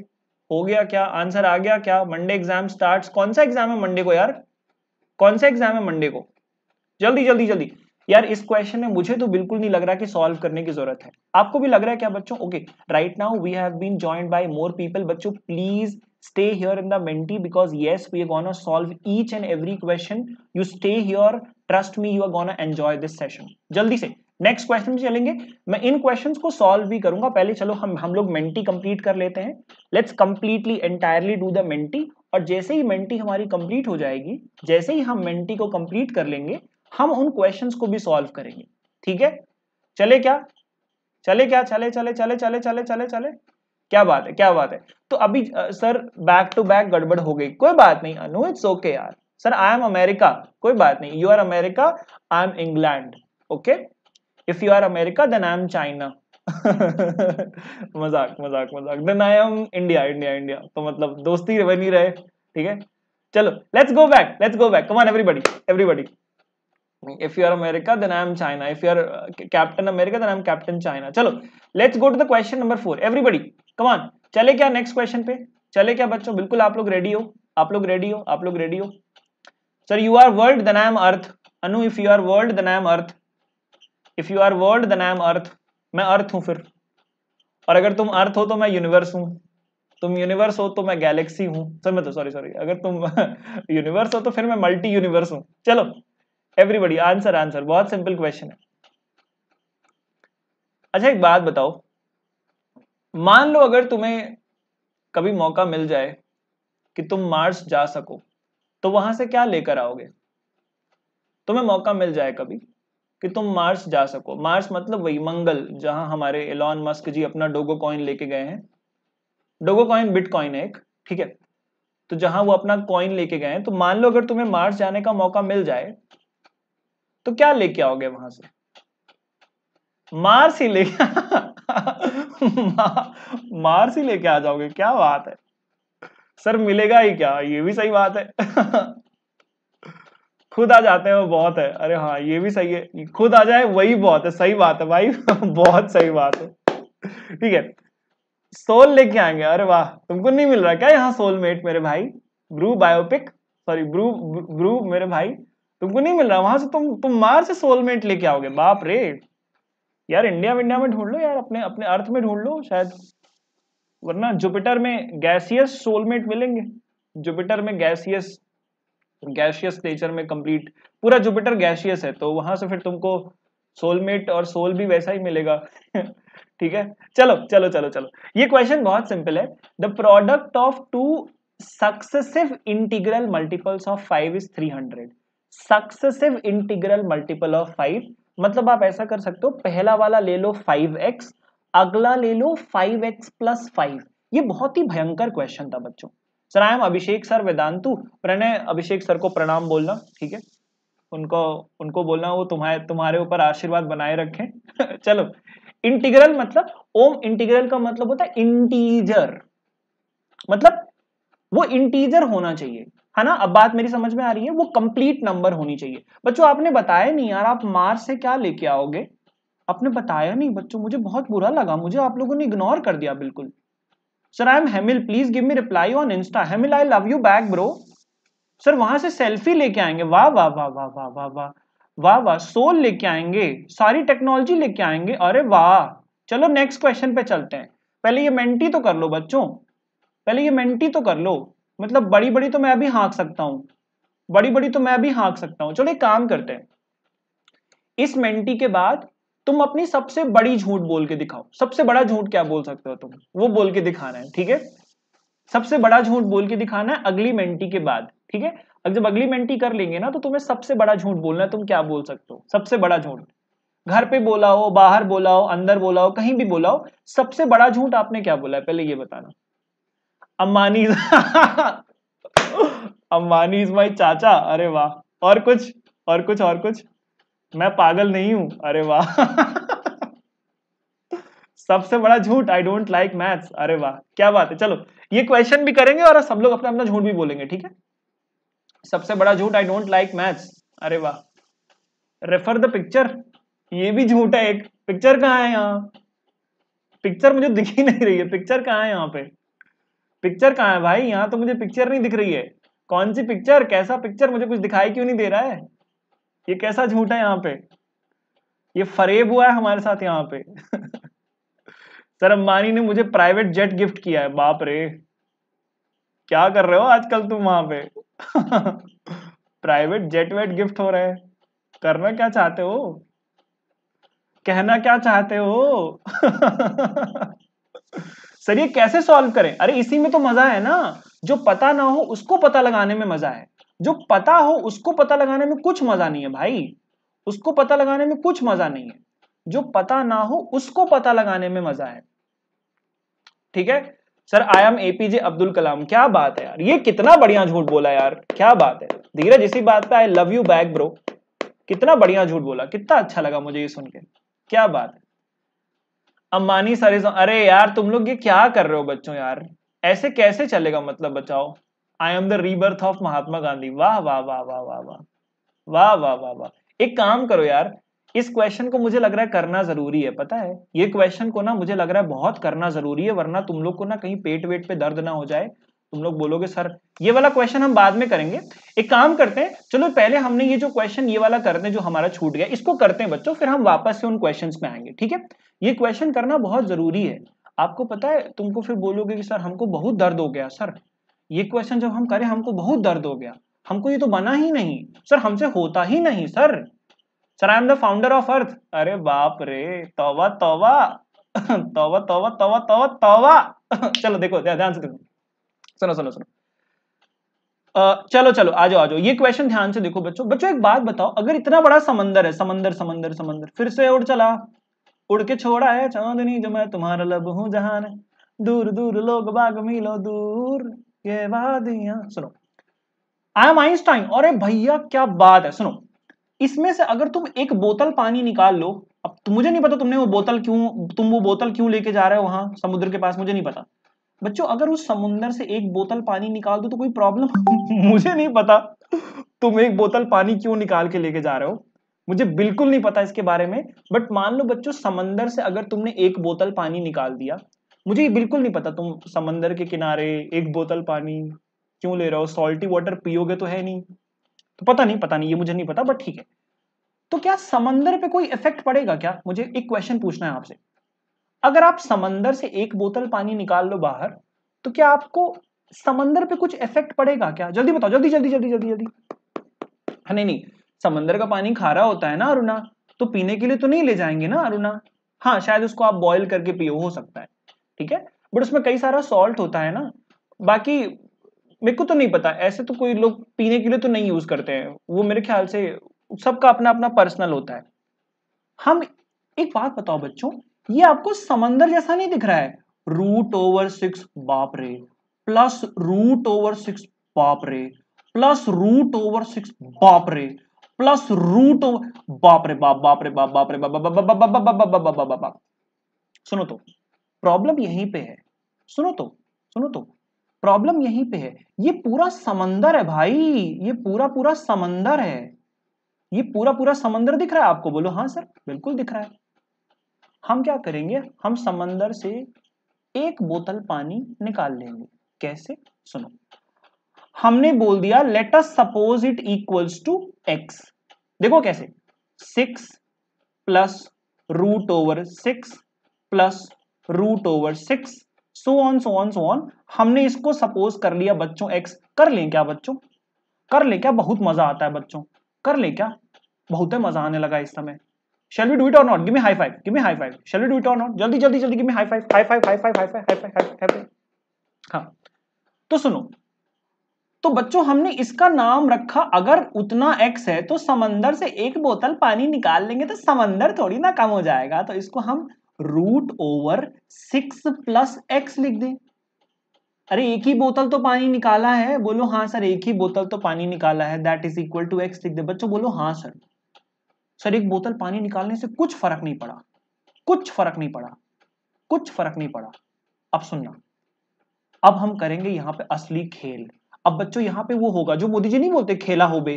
हो गया क्या आंसर आ गया क्या मंडे एग्जाम स्टार्ट कौन सा एग्जाम है मंडे को यार कौन सा एग्जाम है मंडे को जल्दी जल्दी जल्दी यार इस क्वेश्चन में मुझे तो बिल्कुल नहीं लग रहा कि सॉल्व करने की जरूरत है आपको भी लग रहा है क्या बच्चों okay right now we have been joined by more people बच्चों please stay here in the Menti because yes we are going solve each and every question you stay here trust me you are are going to enjoy जल्दी से next question चलेंगे मैं इन questions को solve भी करूंगा पहले चलो हम हम लोग मेंटी कंप्लीट कर लेते हैं let's completely entirely do the Menti और जैसे ही मेंटी हमारी कंप्लीट हो जाएगी जैसे ही हम मेंटी को कंप्लीट कर लेंगे हम उन क्वेश्चन को भी सॉल्व करेंगे ठीक है चले क्या चले क्या चले चले चले चले चले चले चले क्या बात है क्या बात है तो अभी सर बैक टू बैक गड़बड़ हो गई कोई बात नहीं अनु इट्स ओके यार सर आई एम अमेरिका कोई बात नहीं you are America I am England okay if you are America then I am China मजाक मजाक मजाक then I am India India India तो मतलब दोस्ती बनी रहे ठीक है चलो let's go back let's go back come एवरीबडी everybody if you are america then i am china if you are captain america then i am captain china chalo let's go to the question number 4 everybody come on chale kya next question pe chale kya bachcho bilkul aap log ready ho aap log ready ho aap log ready ho sir you are world then i am earth anu if you are world then i am earth if you are world then i am earth मैं earth हूं फिर और अगर तुम earth हो तो मैं universe हूँ तुम यूनिवर्स हो तो मैं गैलेक्सी हूँ समझ तो सॉरी सॉरी अगर तुम यूनिवर्स हो तो फिर मैं मल्टी यूनिवर्स हूं चलो एवरीबडी आंसर आंसर बहुत सिंपल क्वेश्चन है अच्छा एक बात बताओ मान लो अगर तुम्हें कभी मौका मिल जाए कि तुम मार्स जा सको तो वहां से क्या लेकर आओगे तुम्हें मौका मिल जाए कभी कि तुम मार्स जा सको मार्स मतलब वही मंगल जहां हमारे एलॉन मस्क जी अपना डोगो कॉइन लेके गए हैं डोगो कॉइन बिट है एक ठीक है तो जहां वो अपना कॉइन लेके गए हैं तो मान लो अगर तुम्हें मार्स जाने का मौका मिल जाए तो क्या लेके आओगे वहां से मार्स ही लेके मार्स ही लेके आ जाओगे क्या बात है सर मिलेगा ही क्या ये भी सही बात है खुद आ जाते हैं वो बहुत है अरे हाँ ये भी सही है खुद आ जाए वही बहुत है सही बात है भाई बहुत सही बात है ठीक है सोल लेके आएंगे अरे वाह तुमको नहीं मिल रहा क्या यहाँ सोलमेट मेरे भाई bruh biopic sorry bruh bruh मेरे भाई तुमको नहीं मिल रहा वहां से तुम तुम मार से सोलमेट लेके आओगे बाप रे यार इंडिया इंडिया में ढूंढ लो यार अपने अपने अर्थ में ढूंढ लो शायद वरना जुपिटर में गैसियस सोलमेट मिलेंगे जुपिटर में गैसियस गैसियस नेचर में कंप्लीट पूरा जुपिटर गैसियस है तो वहां से फिर तुमको सोलमेट और सोल भी वैसा ही मिलेगा ठीक है चलो चलो चलो चलो ये क्वेश्चन बहुत सिंपल है the product of two successive integral multiples of five is three hundred successive integral multiple of five मतलब आप ऐसा कर सकते हो पहला वाला ले लो फाइव एक्स अगला ले लो फाइव एक्स प्लस फाइव ये बहुत ही भयंकर क्वेश्चन था बच्चों sir I am Abhishek sir Vedantu Pranay Abhishek sir को प्रणाम बोलना ठीक है उनको उनको बोलना वो तुम्हारे तुम्हारे ऊपर आशीर्वाद बनाए रखें चलो इंटीग्रल मतलब ओम इंटीग्रल का मतलब होता है इंटीजर मतलब वो इंटीजर होना चाहिए है ना अब बात मेरी समझ में आ रही है वो कंप्लीट नंबर होनी चाहिए बच्चों आपने बताया नहीं यार आप मार्स से क्या लेके आओगे आपने बताया नहीं बच्चों मुझे बहुत बुरा लगा मुझे आप लोगों ने इग्नोर कर दिया बिल्कुल sir I am Hemil please give me reply on insta Hemil I love you back bro sir वहां से सेल्फी लेके आएंगे वाह वाह वाह वाह वाह वाह वाह वाह वाह सोल लेके आएंगे सारी टेक्नोलॉजी लेके आएंगे अरे वाह चलो नेक्स्ट क्वेश्चन पे चलते हैं पहले ये मेंटी तो कर लो बच्चों पहले ये मेंटी तो कर लो मतलब बड़ी बड़ी तो मैं भी हाँक सकता हूं बड़ी बड़ी तो मैं भी हाँक सकता हूं चलो एक काम करते हैं इस मेंटी के बाद तुम अपनी सबसे बड़ी झूठ बोल के दिखाओ सबसे बड़ा झूठ क्या बोल सकते हो तुम वो बोल के दिखाना है ठीक है सबसे बड़ा झूठ बोल के दिखाना है अगली मेंटी के बाद ठीक है अब जब अगली मेंटी कर लेंगे ना तो तुम्हें सबसे बड़ा झूठ बोलना है तुम क्या बोल सकते हो सबसे बड़ा झूठ घर पे बोला हो बाहर बोला हो अंदर बोला हो कहीं भी बोला हो सबसे बड़ा झूठ आपने क्या बोला है पहले ये बताना अम्बानी अम्बानी इज माई चाचा अरे वाह और कुछ और कुछ और कुछ मैं पागल नहीं हूं अरे वाह सबसे बड़ा झूठ आई डोंट लाइक मैथ्स अरे वाह क्या बात है चलो ये क्वेश्चन भी करेंगे और सब लोग अपना अपना झूठ भी बोलेंगे ठीक है सबसे बड़ा झूठ आई डोंट लाइक मैथ्स अरे वाह रेफर द पिक्चर ये भी झूठ है एक पिक्चर कहाँ है यहाँ पिक्चर मुझे दिख ही नहीं रही है पिक्चर कहाँ है यहाँ पे पिक्चर कहाँ है भाई यहाँ तो मुझे पिक्चर नहीं दिख रही है कौन सी पिक्चर कैसा पिक्चर मुझे कुछ दिखाई क्यों नहीं दे रहा है ये कैसा झूठ है यहाँ पे ये फरेब हुआ है हमारे साथ यहाँ पे सर अंबानी ने मुझे प्राइवेट जेट गिफ्ट किया है बाप रे क्या कर रहे हो आजकल तुम वहां पे प्राइवेट जेट वेट गिफ्ट हो रहे हैं करना क्या चाहते हो कहना क्या चाहते हो सर ये कैसे सॉल्व करें अरे इसी में तो मजा है ना जो पता ना हो उसको पता लगाने में मजा है जो पता हो उसको पता लगाने में कुछ मजा नहीं है भाई उसको पता लगाने में कुछ मजा नहीं है जो पता ना हो उसको पता लगाने में मजा है ठीक है sir I am APJ Abdul Kalam क्या बात है यार ये कितना बढ़िया झूठ बोला यार क्या बात है धीरज इसी बात पे I love you back bro कितना बढ़िया झूठ बोला कितना अच्छा लगा मुझे ये सुन के क्या बात है अम्बानी सारे अरे यार तुम लोग ये क्या कर रहे हो बच्चों यार ऐसे कैसे चलेगा मतलब बचाओ I am the rebirth of Mahatma Gandhi वाह वाह वाह वाह वाह वाह वाह वाह वाह वाह एक काम करो यार इस क्वेश्चन को मुझे लग रहा है करना जरूरी है पता है ये क्वेश्चन को ना मुझे लग रहा है बहुत करना जरूरी है वरना तुम लोग को ना कहीं पेट वेट पे दर्द ना हो जाए तुम लोग बोलोगे सर ये वाला क्वेश्चन हम बाद में करेंगे एक काम करते हैं चलो पहले हमने ये जो क्वेश्चन ये वाला करते हैं जो हमारा छूट गया इसको करते हैं बच्चों फिर हम वापस से उन क्वेश्चन में आएंगे ठीक है ये क्वेश्चन करना बहुत जरूरी है आपको पता है तुमको फिर बोलोगे कि सर हमको बहुत दर्द हो गया सर ये क्वेश्चन जब हम करें हमको बहुत दर्द हो गया हमको ये तो बना ही नहीं सर हमसे होता ही नहीं sir sir I am the founder of earth अरे बाप रे तोवा तोवा तोवा तोवा तोवा तोवा तोबा चलो देखो ध्यान से देखो सुनो सुनो सुनो चलो चलो आ जाओ आ जाओ ये क्वेश्चन ध्यान से देखो बच्चों बच्चों एक बात बताओ अगर इतना बड़ा समंदर है समंदर समंदर समंदर फिर से उड़ चला उड़ के छोड़ा है चांदनी जो मैं तुम्हारा लब हूं जहान दूर दूर लोग बाग मिलो दूर ये वादियां सुनो आई एम आइंस्टाइन अरे भैया क्या बात है सुनो इसमें से अगर तुम एक बोतल पानी निकाल लो अब तो मुझे नहीं पता तुमने वो बोतल क्यों तुम वो बोतल क्यों लेके जा रहे हो वहां समुद्र के पास मुझे नहीं पता बच्चों अगर उस समुंदर से एक बोतल पानी निकाल दो तो कोई प्रॉब्लम मुझे नहीं पता तुम एक बोतल पानी क्यों निकाल के लेके जा रहे हो मुझे बिल्कुल नहीं पता इसके बारे में बट मान लो बच्चों समंदर से अगर तुमने एक बोतल पानी निकाल दिया मुझे ये बिल्कुल नहीं पता तुम समंदर के किनारे एक बोतल पानी क्यों ले रहे हो सॉल्टी वाटर पियोगे तो है नहीं तो पता नहीं पता नहीं ये मुझे नहीं पता बट ठीक है तो क्या समंदर पे कोई इफेक्ट पड़ेगा क्या मुझे एक क्वेश्चन पूछना है आपसे अगर आप समंदर से एक बोतल पानी निकाल लो बाहर तो क्या आपको समंदर पे कुछ इफेक्ट पड़ेगा क्या जल्दी बताओ जल्दी जल्दी जल्दी जल्दी जल्दी हाँ नहीं नहीं समंदर का पानी खारा होता है ना अरुणा तो पीने के लिए तो नहीं ले जाएंगे ना अरुणा हाँ शायद उसको आप बॉयल करके पियो हो सकता है ठीक है बट उसमें कई सारा सॉल्ट होता है ना बाकी मेरे को तो नहीं पता ऐसे तो कोई लोग पीने के लिए तो नहीं यूज करते हैं वो मेरे ख्याल से सबका अपना अपना पर्सनल होता है हम एक बात बताओ बच्चों ये आपको समंदर जैसा नहीं दिख रहा है रूट ओवर सिक्स बाप रे प्लस रूट ओवर सिक्स बाप रे प्लस रूट ओवर सिक्स बाप रे प्लस रूट ओवर बाप रे बाप बाप रे बाप बाप रे बाप सुनो तो प्रॉब्लम यहीं पे है सुनो तो सुनो तो प्रॉब्लम यहीं पे है ये पूरा समंदर है भाई ये पूरा पूरा समंदर है ये पूरा पूरा समंदर दिख रहा है आपको बोलो हाँ सर बिल्कुल दिख रहा है हम क्या करेंगे हम समंदर से एक बोतल पानी निकाल लेंगे कैसे सुनो हमने बोल दिया let us suppose it equals to x देखो कैसे six plus root over six plus root over six so on so on so on हमने इसको सपोज कर लिया बच्चों एक्स कर लें क्या बच्चों कर ले क्या बहुत मजा आता है बच्चों कर ले क्या बहुत मजा आने लगा इस समय Shall we do it or not? Give me high five. Give me high five. Shall we do it or not? जल्दी जल्दी जल्दी give me high five. High five. High five. High five. High five. High five. High हाँ तो सुनो तो बच्चों हमने इसका नाम रखा अगर उतना एक्स है तो समंदर से एक बोतल पानी निकाल लेंगे तो समंदर थोड़ी ना कम हो जाएगा तो इसको हम root over six plus x लिख दें अरे एक ही बोतल तो पानी निकाला है बोलो हाँ सर एक ही बोतल तो पानी निकाला है that is equal to x लिख दे बच्चों बोलो हाँ सर सर एक बोतल पानी निकालने से कुछ फर्क नहीं पड़ा कुछ फर्क नहीं पड़ा कुछ फर्क नहीं पड़ा अब सुनना अब हम करेंगे यहाँ पे असली खेल अब बच्चों यहाँ पे वो होगा जो मोदी जी नहीं बोलते खेला हो बे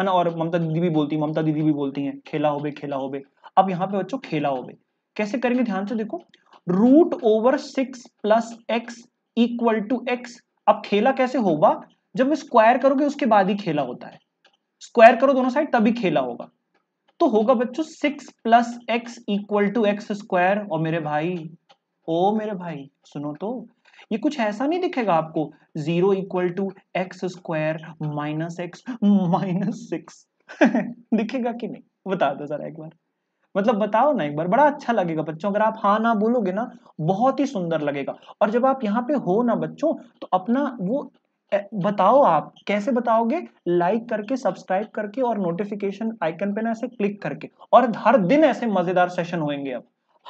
है ना और ममता दीदी भी बोलती ममता दीदी भी बोलती हैं खेला हो बे खेला हो बे अब यहाँ पे बच्चों खेला हो बे कैसे करेंगे ध्यान से देखो root over six plus x equal to x अब खेला कैसे होगा जब स्क्वायर करोगे उसके बाद ही खेला होता है स्क्वायर करो दोनों साइड तभी खेला होगा तो होगा बच्चों six plus x equal to x square और मेरे भाई ओ मेरे भाई सुनो तो ये कुछ ऐसा नहीं दिखेगा आपको zero equal to x square minus x minus six दिखेगा कि नहीं बता दो जरा एक बार मतलब बताओ ना एक बार बड़ा अच्छा लगेगा बच्चों अगर आप हाँ ना बोलोगे ना बहुत ही सुंदर लगेगा और जब आप यहाँ पे हो ना बच्चों तो अपना वो बताओ आप कैसे बताओगे लाइक करके सब्सक्राइब करके और नोटिफिकेशन आइकन पे ना ऐसे क्लिक करके और हर दिन ऐसे मजेदार सेशन होंगे अब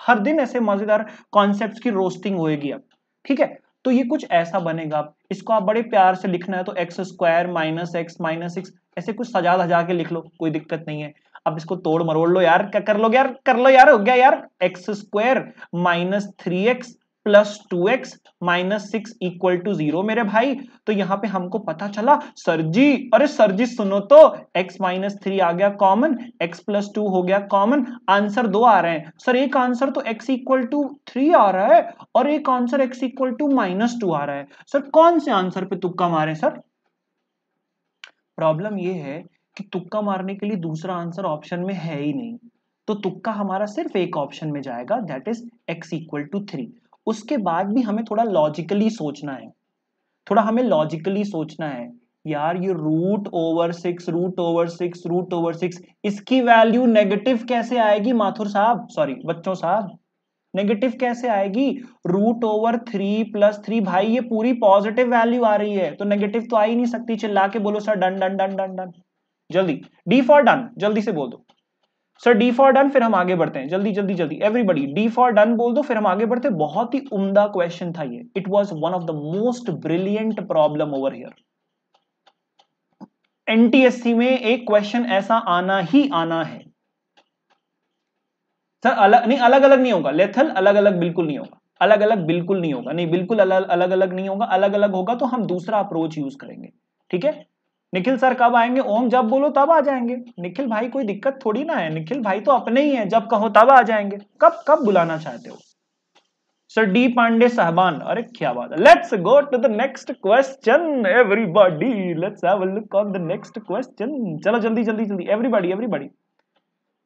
हर दिन ऐसे मजेदार कॉन्सेप्ट की रोस्टिंग होगी अब ठीक है तो ये कुछ ऐसा बनेगा इसको आप बड़े प्यार से लिखना है तो x square minus x minus x ऐसे कुछ सजा धजा के लिख लो कोई दिक्कत नहीं है अब इसको तोड़ मरोड़ लो यार क्या कर लो यार कर लो यार हो गया यार x square minus three x plus two x minus six equal to zero मेरे भाई तो यहाँ पे हमको पता चला सर जी अरे सर जी सुनो तो x माइनस थ्री आ गया कॉमन x प्लस टू हो गया कॉमन आंसर दो आ रहे हैं सर एक आंसर तो x इक्वल टू थ्री आ रहा है और एक answer x equal to minus two आ रहा है सर कौन से आंसर पे तुक्का मारे सर प्रॉब्लम ये है कि तुक्का मारने के लिए दूसरा आंसर ऑप्शन में है ही नहीं तो तुक्का हमारा सिर्फ एक ऑप्शन में जाएगा that is x equal to three उसके बाद भी हमें थोड़ा लॉजिकली सोचना है थोड़ा हमें लॉजिकली सोचना है यार ये root over six root over six root over six इसकी वैल्यू नेगेटिव कैसे आएगी माथुर साहब सॉरी बच्चों साहब नेगेटिव कैसे आएगी root over three plus three भाई ये पूरी पॉजिटिव वैल्यू आ रही है तो नेगेटिव तो आ ही नहीं सकती चिल्ला के बोलो sir done done done done done जल्दी डी फॉर डन जल्दी से बोल दो सर डी फॉर डन फिर हम आगे बढ़ते हैं जल्दी जल्दी जल्दी एवरीबडी डी फॉर डन बोल दो फिर हम आगे बढ़ते हैं बहुत ही उम्दा क्वेश्चन था ये it was one of the most brilliant problem over here NTSC में एक क्वेश्चन ऐसा आना ही आना है सर अलग नहीं अलग अलग नहीं होगा लेथल अलग अलग बिल्कुल नहीं होगा अलग अलग बिल्कुल नहीं होगा नहीं बिल्कुल अलग अलग नहीं होगा अलग अलग होगा तो हम दूसरा अप्रोच यूज करेंगे ठीक है निखिल सर कब आएंगे ओम जब बोलो तब आ जाएंगे निखिल भाई कोई दिक्कत थोड़ी ना है निखिल भाई तो अपने ही है जब कहो तब आ जाएंगे कब कब बुलाना चाहते हो सर डी पांडे साहबान अरे क्या बात है let's go to the next question everybody let's have a look on the next question चलो जल्दी जल्दी जल्दी एवरीबॉडी एवरीबॉडी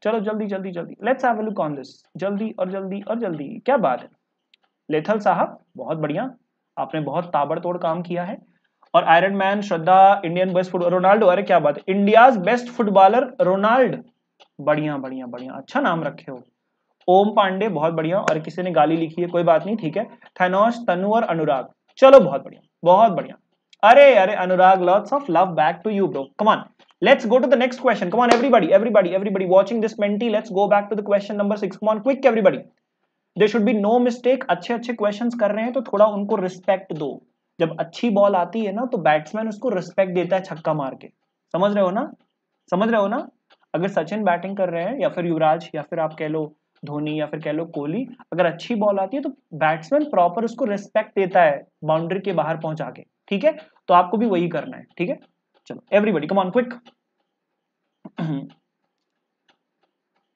चलो जल्दी जल्दी जल्दी let's have a look on this जल्दी और जल्दी और जल्दी क्या बात है लेथल साहब बहुत बढ़िया आपने बहुत ताबड़तोड़ काम किया है और iron man Shraddha Indian best football Ronaldo अरे क्या बात है इंडिया बेस्ट फुटबॉलर रोनाल्ड बढ़िया बढ़िया बढ़िया अच्छा नाम रखे हो ओम पांडे बहुत बढ़िया और किसी ने गाली लिखी है कोई बात नहीं ठीक है थैनोस तनु और अनुराग चलो बहुत बढ़िया बहुत बढ़िया अरे अरे Anurag lots of love back to you bro come on let's go to the next question come on everybody everybody everybody watching this mentee let's go back to the question number 6 come on quick everybody there should be no mistake अच्छे अच्छे questions कर रहे हैं तो थोड़ा उनको respect दो जब अच्छी बॉल आती है ना तो बैट्समैन उसको रिस्पेक्ट देता है छक्का मार के समझ रहे हो ना समझ रहे हो ना अगर सचिन बैटिंग कर रहे हैं या फिर युवराज या फिर आप कह लो धोनी या फिर कह लो कोहली अगर अच्छी बॉल आती है तो बैट्समैन प्रॉपर उसको रिस्पेक्ट देता है बाउंड्री के बाहर पहुंचा के ठीक है तो आपको भी वही करना है ठीक है चलो एवरीबडी कमॉन क्विक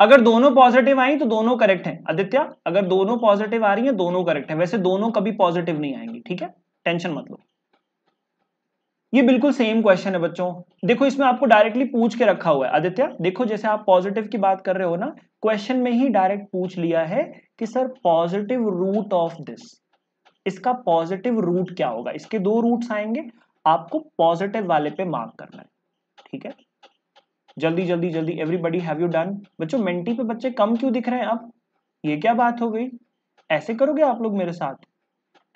अगर दोनों पॉजिटिव आई तो दोनों करेक्ट हैं आदित्य अगर दोनों पॉजिटिव आ रही हैं दोनों करेक्ट हैं वैसे दोनों कभी पॉजिटिव नहीं आएंगी ठीक है टेंशन मत लो ये बिल्कुल सेम क्वेश्चन है बच्चों देखो इसमें आपको डायरेक्टली पूछ के रखा हुआ है आदित्य देखो जैसे आप पॉजिटिव की बात कर रहे हो ना क्वेश्चन में ही डायरेक्ट पूछ लिया है कि sir positive root of this इसका पॉजिटिव रूट क्या होगा इसके दो रूट्स आएंगे आपको पॉजिटिव वाले पे मार्क करना है ठीक है जल्दी जल्दी जल्दी एवरीबडी हैव यू डन बच्चों मेंटी पे बच्चे कम क्यों दिख रहे हैं आप ये क्या बात हो गई ऐसे करोगे आप लोग मेरे साथ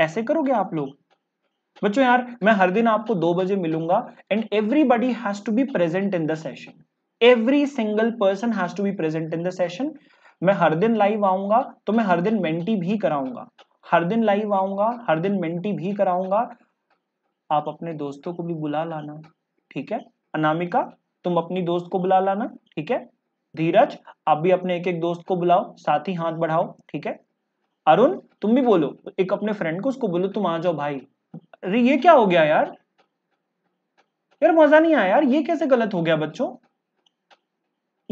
ऐसे करोगे आप लोग बच्चों यार मैं हर दिन आपको दो बजे मिलूंगा and everybody has to be present in the session every single person has to be present in the session मैं हर दिन लाइव आऊंगा तो मैं हर दिन मेंटी भी कराऊंगा हर दिन लाइव आऊंगा हर दिन मेंटी भी कराऊंगा आप अपने दोस्तों को भी बुला लाना ठीक है अनामिका तुम अपनी दोस्त को बुला लाना ठीक है धीरज आप भी अपने एक एक दोस्त को बुलाओ साथ ही हाथ बढ़ाओ ठीक है अरुण तुम भी बोलो एक अपने फ्रेंड को उसको बोलो तुम आ जाओ भाई अरे ये क्या हो गया यार यार मजा नहीं आया यार ये कैसे गलत हो गया बच्चों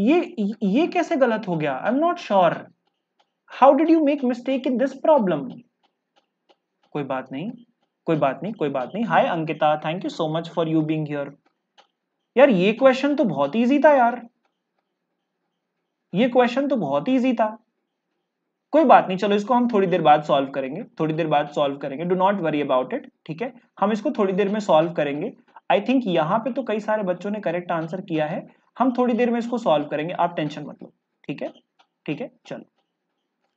ये ये कैसे गलत हो गया I am not sure how did you make mistake in this problem कोई बात नहीं कोई बात नहीं कोई बात नहीं hi Ankita thank you so much for you being here यार ये क्वेश्चन तो बहुत इजी था यार ये क्वेश्चन तो बहुत इजी था कोई बात नहीं चलो इसको हम थोड़ी देर बाद सॉल्व करेंगे थोड़ी देर बाद सॉल्व करेंगे do not worry about it ठीक है हम इसको थोड़ी देर में सॉल्व करेंगे आई थिंक यहाँ पे तो कई सारे बच्चों ने करेक्ट आंसर किया है हम थोड़ी देर में इसको सॉल्व करेंगे आप टेंशन मत लो ठीक है ठीक है चलो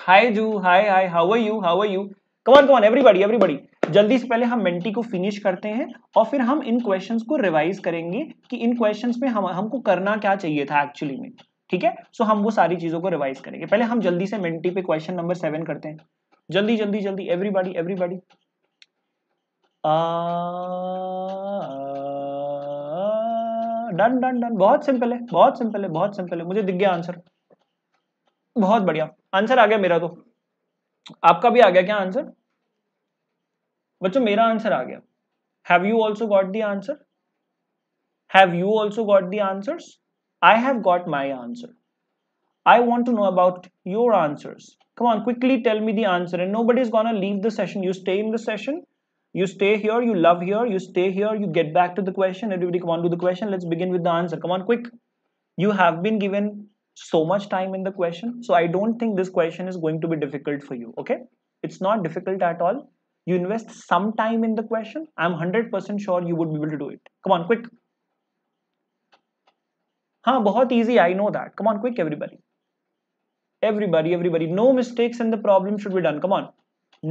हाय जू hi hi how are you how are you come on come on everybody everybody जल्दी से पहले हम मेंटी को फिनिश करते हैं और फिर हम इन क्वेश्चंस को रिवाइज करेंगे कि इन क्वेश्चंस में हम हमको करना क्या चाहिए था एक्चुअली में ठीक है सो हम वो सारी चीजों को रिवाइज करेंगे पहले हम जल्दी से मेंटी पे क्वेश्चन नंबर सेवन करते हैं जल्दी जल्दी जल्दी everybody everybody done done done बहुत सिंपल है बहुत सिंपल है बहुत सिंपल है मुझे दिख गया आंसर बहुत बढ़िया आंसर आ गया मेरा तो आपका भी आ गया क्या आंसर बच्चों मेरा आंसर आ गया have you also got the answer have you also got the answers I have got my answer. I want to know about your answers. Come on, quickly tell me the answer. And nobody's gonna leave the session. You stay in the session. You stay here. You love here. You stay here. You get back to the question. Everybody, come on, do the question. Let's begin with the answer. Come on, quick. You have been given so much time in the question. So I don't think this question is going to be difficult for you. Okay? It's not difficult at all. You invest some time in the question. I'm 100% sure you would be able to do it. Come on, quick. हाँ बहुत easy I know that come on quick everybody everybody everybody no mistakes in the problem should be done come on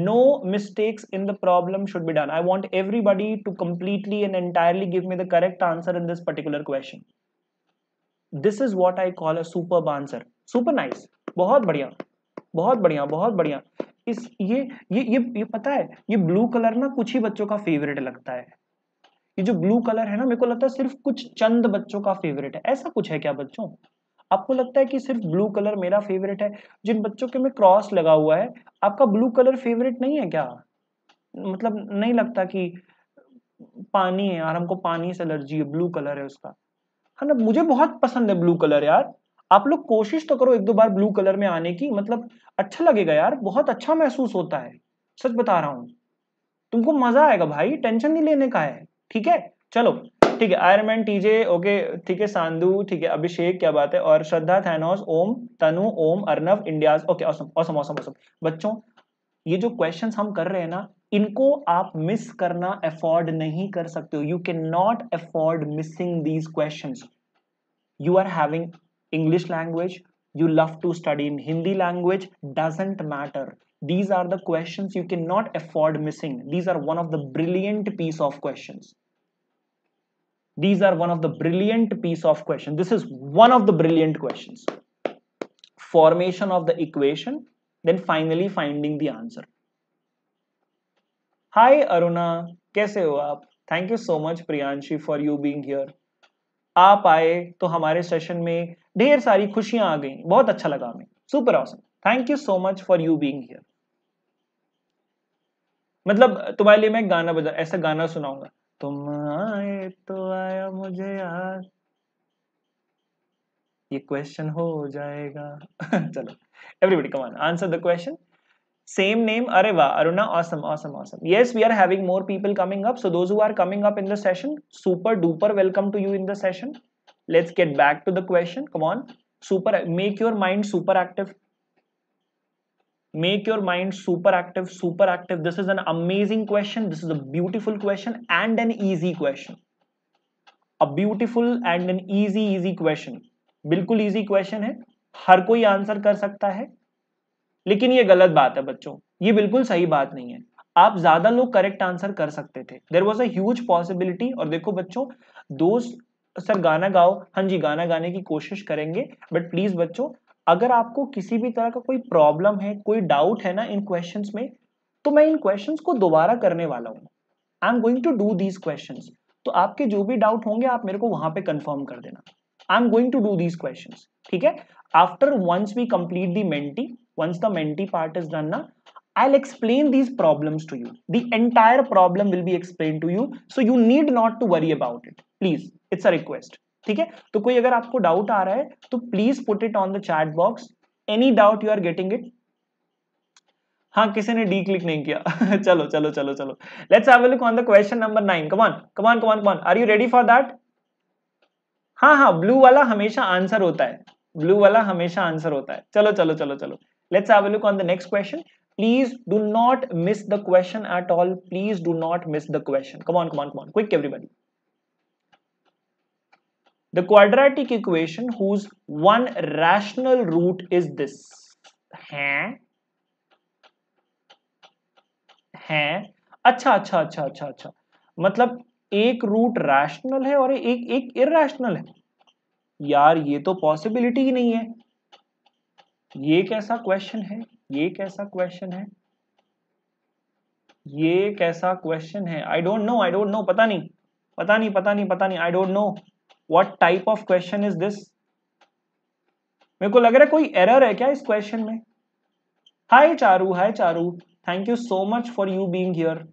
no mistakes in the problem should be done I want everybody to completely and entirely give me the correct answer in this particular question this is what I call a super answer super nice बहुत बढ़िया बहुत बढ़िया बहुत बढ़िया इस ये ये ये ये पता है ये ब्लू कलर ना कुछ ही बच्चों का फेवरेट लगता है कि जो ब्लू कलर है ना मेरे को लगता है सिर्फ कुछ चंद बच्चों का फेवरेट है ऐसा कुछ है क्या बच्चों आपको लगता है कि सिर्फ ब्लू कलर मेरा फेवरेट है जिन बच्चों के में क्रॉस लगा हुआ है आपका ब्लू कलर फेवरेट नहीं है क्या मतलब नहीं लगता कि पानी है यार हमको पानी से एलर्जी है ब्लू कलर है उसका है ना मुझे बहुत पसंद है ब्लू कलर यार आप लोग कोशिश तो करो एक दो बार ब्लू कलर में आने की मतलब अच्छा लगेगा यार बहुत अच्छा महसूस होता है सच बता रहा हूँ तुमको मजा आएगा भाई टेंशन नहीं लेने का है ठीक है चलो ठीक है आयरमैन टीजे ओके ठीक है सांधु ठीक है अभिषेक क्या बात है और Shraddha Thanos Om Tanu Om Arnav India okay awesome awesome awesome awesome बच्चों ये जो क्वेश्चंस हम कर रहे हैं ना इनको आप मिस करना अफोर्ड नहीं कर सकते हो you can not afford missing these question you are having English language you love to study in Hindi language doesn't matter these are the questions you cannot afford missing these are one of the brilliant piece of questions these are one of the brilliant piece of question this is one of the brilliant questions formation of the equation then finally finding the answer hi aruna kaise ho aap thank you so much priyanshi for you being here आप आए तो हमारे session में ढेर सारी खुशियां आ गई बहुत अच्छा लगा हमें Super awesome. Thank you so much for you being मतलब तुम्हारे लिए मैं गाना बजा ऐसा गाना सुनाऊंगा तुम आए तो आया मुझे यार ये क्वेश्चन हो जाएगा चलो everybody come answer the question same name अरे वाह Aruna awesome awesome awesome yes we are having more people coming up so those who are coming up in the session super duper welcome to you in the session let's get back to the question come super make your mind super active make your mind super active super active this is an amazing question this is a beautiful question and an easy question a beautiful and an easy easy question बिल्कुल easy question है हर कोई answer कर सकता है लेकिन ये गलत बात है बच्चों ये बिल्कुल सही बात नहीं है आप ज्यादा लोग करेक्ट आंसर कर सकते थे देर वॉज अज पॉसिबिलिटी और देखो बच्चों दोस्त सर गाना गाओ हाँ जी गाना गाने की कोशिश करेंगे बट प्लीज बच्चों अगर आपको किसी भी तरह का कोई प्रॉब्लम है कोई डाउट है ना इन क्वेश्चन में तो मैं इन क्वेश्चन को दोबारा करने वाला हूँ I am going to do these question तो आपके जो भी डाउट होंगे आप मेरे को वहां पे कंफर्म कर देना I am going to do these question ठीक है after once we complete the Menti once the Menti part is done ना I'll explain these problem to you the entire problem will be explain to you so you need not to worry about it please it's a request ठीक है तो कोई अगर आपको doubt आ रहा है तो please put it on the chat box any doubt you are getting it हाँ किसी ने डी क्लिक नहीं किया चलो चलो चलो चलो let's have on the question number nine come on come on come on come on are you ready for that हाँ हाँ ब्लू वाला हमेशा आंसर होता है ब्लू वाला हमेशा आंसर होता है चलो चलो चलो चलो let's have on the next question please do not miss the question at all please do not miss the question come on come on come on quick everybody the quadratic equation whose one rational root is this हैं हैं अच्छा अच्छा अच्छा अच्छा अच्छा मतलब एक root rational है और एक एक इरेशनल है यार ये तो पॉसिबिलिटी ही नहीं है ये कैसा क्वेश्चन है ये कैसा क्वेश्चन है ये कैसा क्वेश्चन है I don't know I don't know पता नहीं पता नहीं पता नहीं पता नहीं I don't know what type of question is this मेरे को लग रहा है कोई एरर है क्या इस क्वेश्चन में hi Charu hi Charu thank you so much for you being here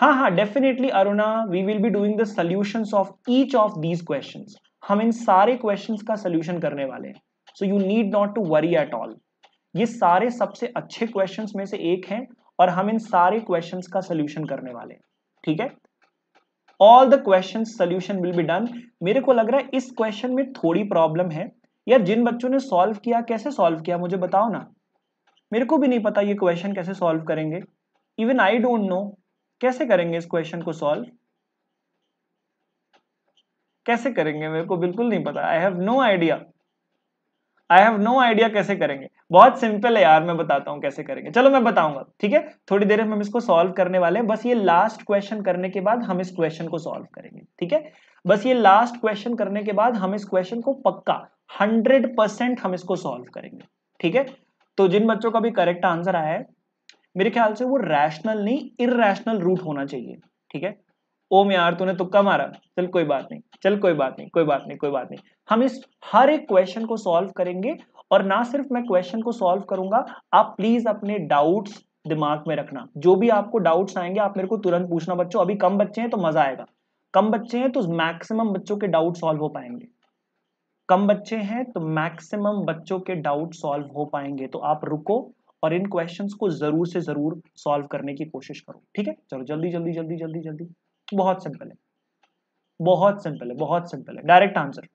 हाँ हाँ definitely Aruna we will be doing the solutions of each of these questions हम इन सारे क्वेश्चंस का सोल्यूशन करने वाले हैं so you need not to worry at all ये सारे सबसे अच्छे क्वेश्चन में से एक हैं और हम इन सारे क्वेश्चन का सोल्यूशन करने वाले हैं ठीक है all the question solution will be done मेरे को लग रहा है इस क्वेश्चन में थोड़ी प्रॉब्लम है यार जिन बच्चों ने सॉल्व किया कैसे सॉल्व किया मुझे बताओ ना मेरे को भी नहीं पता ये क्वेश्चन कैसे सॉल्व करेंगे इवन आई डोंट नो कैसे करेंगे इस क्वेश्चन को सॉल्व कैसे करेंगे मेरे को बिल्कुल नहीं पता I have no idea I have no idea कैसे करेंगे बहुत सिंपल है यार मैं बताता हूँ कैसे करेंगे चलो मैं बताऊंगा ठीक है थोड़ी देर में हम इसको सॉल्व करने वाले हैं बस ये लास्ट क्वेश्चन करने के बाद हम इस क्वेश्चन को सॉल्व करेंगे ठीक है बस ये लास्ट क्वेश्चन करने के बाद हम इस क्वेश्चन को पक्का हंड्रेड परसेंट हम इसको सॉल्व करेंगे ठीक है तो जिन बच्चों का भी करेक्ट आंसर आया है मेरे ख्याल से वो रैशनल नहीं इरेशनल रूट होना चाहिए ठीक है ओम यार तूने तुक्का मारा चल कोई बात नहीं चल कोई बात नहीं कोई बात नहीं कोई बात नहीं हम इस हर एक क्वेश्चन को सॉल्व करेंगे और ना सिर्फ मैं क्वेश्चन को सॉल्व करूंगा आप प्लीज अपने डाउट्स दिमाग में रखना जो भी आपको डाउट्स आएंगे आप मेरे को तुरंत पूछना बच्चों अभी कम बच्चे हैं तो मजा आएगा कम बच्चे हैं तो मैक्सिमम बच्चों के डाउट सॉल्व हो पाएंगे कम बच्चे हैं तो मैक्सिमम बच्चों के डाउट सॉल्व हो पाएंगे तो आप रुको और इन क्वेश्चंस को जरूर से जरूर सॉल्व करने की कोशिश करो ठीक है चलो जल्दी जल्दी जल्दी जल्दी जल्दी बहुत सिंपल है बहुत सिंपल है बहुत सिंपल है direct answer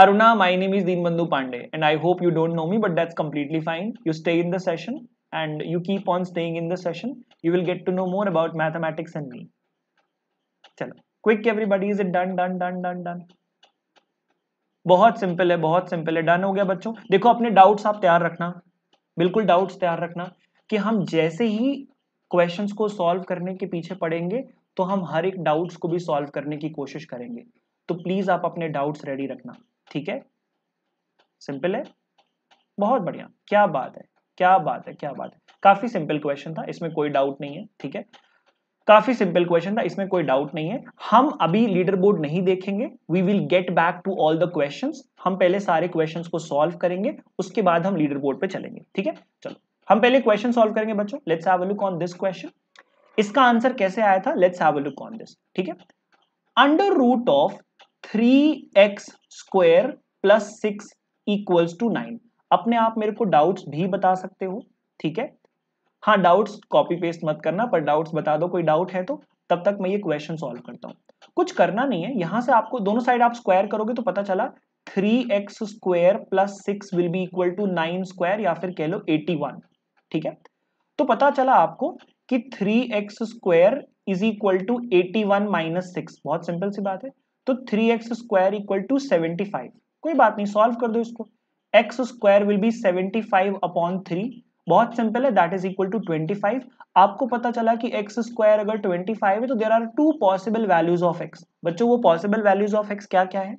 Aruna, my name is Deenbandhu Pandey, and I hope you don't know me, but that's completely fine. You stay in the session and you keep on staying in the session. You will get to know more about mathematics and me. चलो, quick everybody, is it done, done, done, done, done? बहुत simple है बहुत simple है done हो गया बच्चों देखो अपने डाउट्स आप तैयार रखना बिल्कुल डाउट्स तैयार रखना कि हम जैसे ही क्वेश्चंस को सॉल्व करने के पीछे पड़ेंगे तो हम हर एक डाउट्स को भी सॉल्व करने की कोशिश करेंगे तो प्लीज आप अपने डाउट्स रेडी रखना ठीक है सिंपल है बहुत बढ़िया क्या बात है क्या बात है क्या बात है काफी सिंपल क्वेश्चन था इसमें कोई डाउट नहीं है ठीक है काफी सिंपल क्वेश्चन था इसमें कोई डाउट नहीं है हम अभी लीडर बोर्ड नहीं देखेंगे we will get back to all the questions हम पहले सारे क्वेश्चंस को सॉल्व करेंगे उसके बाद हम लीडर बोर्ड पर चलेंगे ठीक है चलो हम पहले क्वेश्चन सॉल्व करेंगे बच्चों let's have a look on this question इसका आंसर कैसे आया था let's have a look on this ठीक है under root of three x square plus six equals to nine अपने आप मेरे को डाउट्स भी बता सकते हो ठीक है हाँ डाउट्स कॉपी पेस्ट मत करना पर डाउट्स बता दो कोई डाउट है तो तब तक मैं ये क्वेश्चन सॉल्व करता हूँ कुछ करना नहीं है यहां से आपको दोनों साइड आप स्क्वायर करोगे तो पता चला three x square plus six will be equal to nine square या फिर कह लो एटी वन ठीक है तो पता चला आपको कि three x square is equal to eighty one minus six बहुत सिंपल सी बात है तो three x square equal to seventy five कोई बात नहीं सॉल्व कर दो इसको x square will be seventy five upon three बहुत सिंपल है that is equal to twenty five आपको पता चला कि एक्स स्क्वायर अगर ट्वेंटी फाइव है तो there are two possible values of x बच्चों वो पॉसिबल वैल्यूज ऑफ एक्स क्या क्या है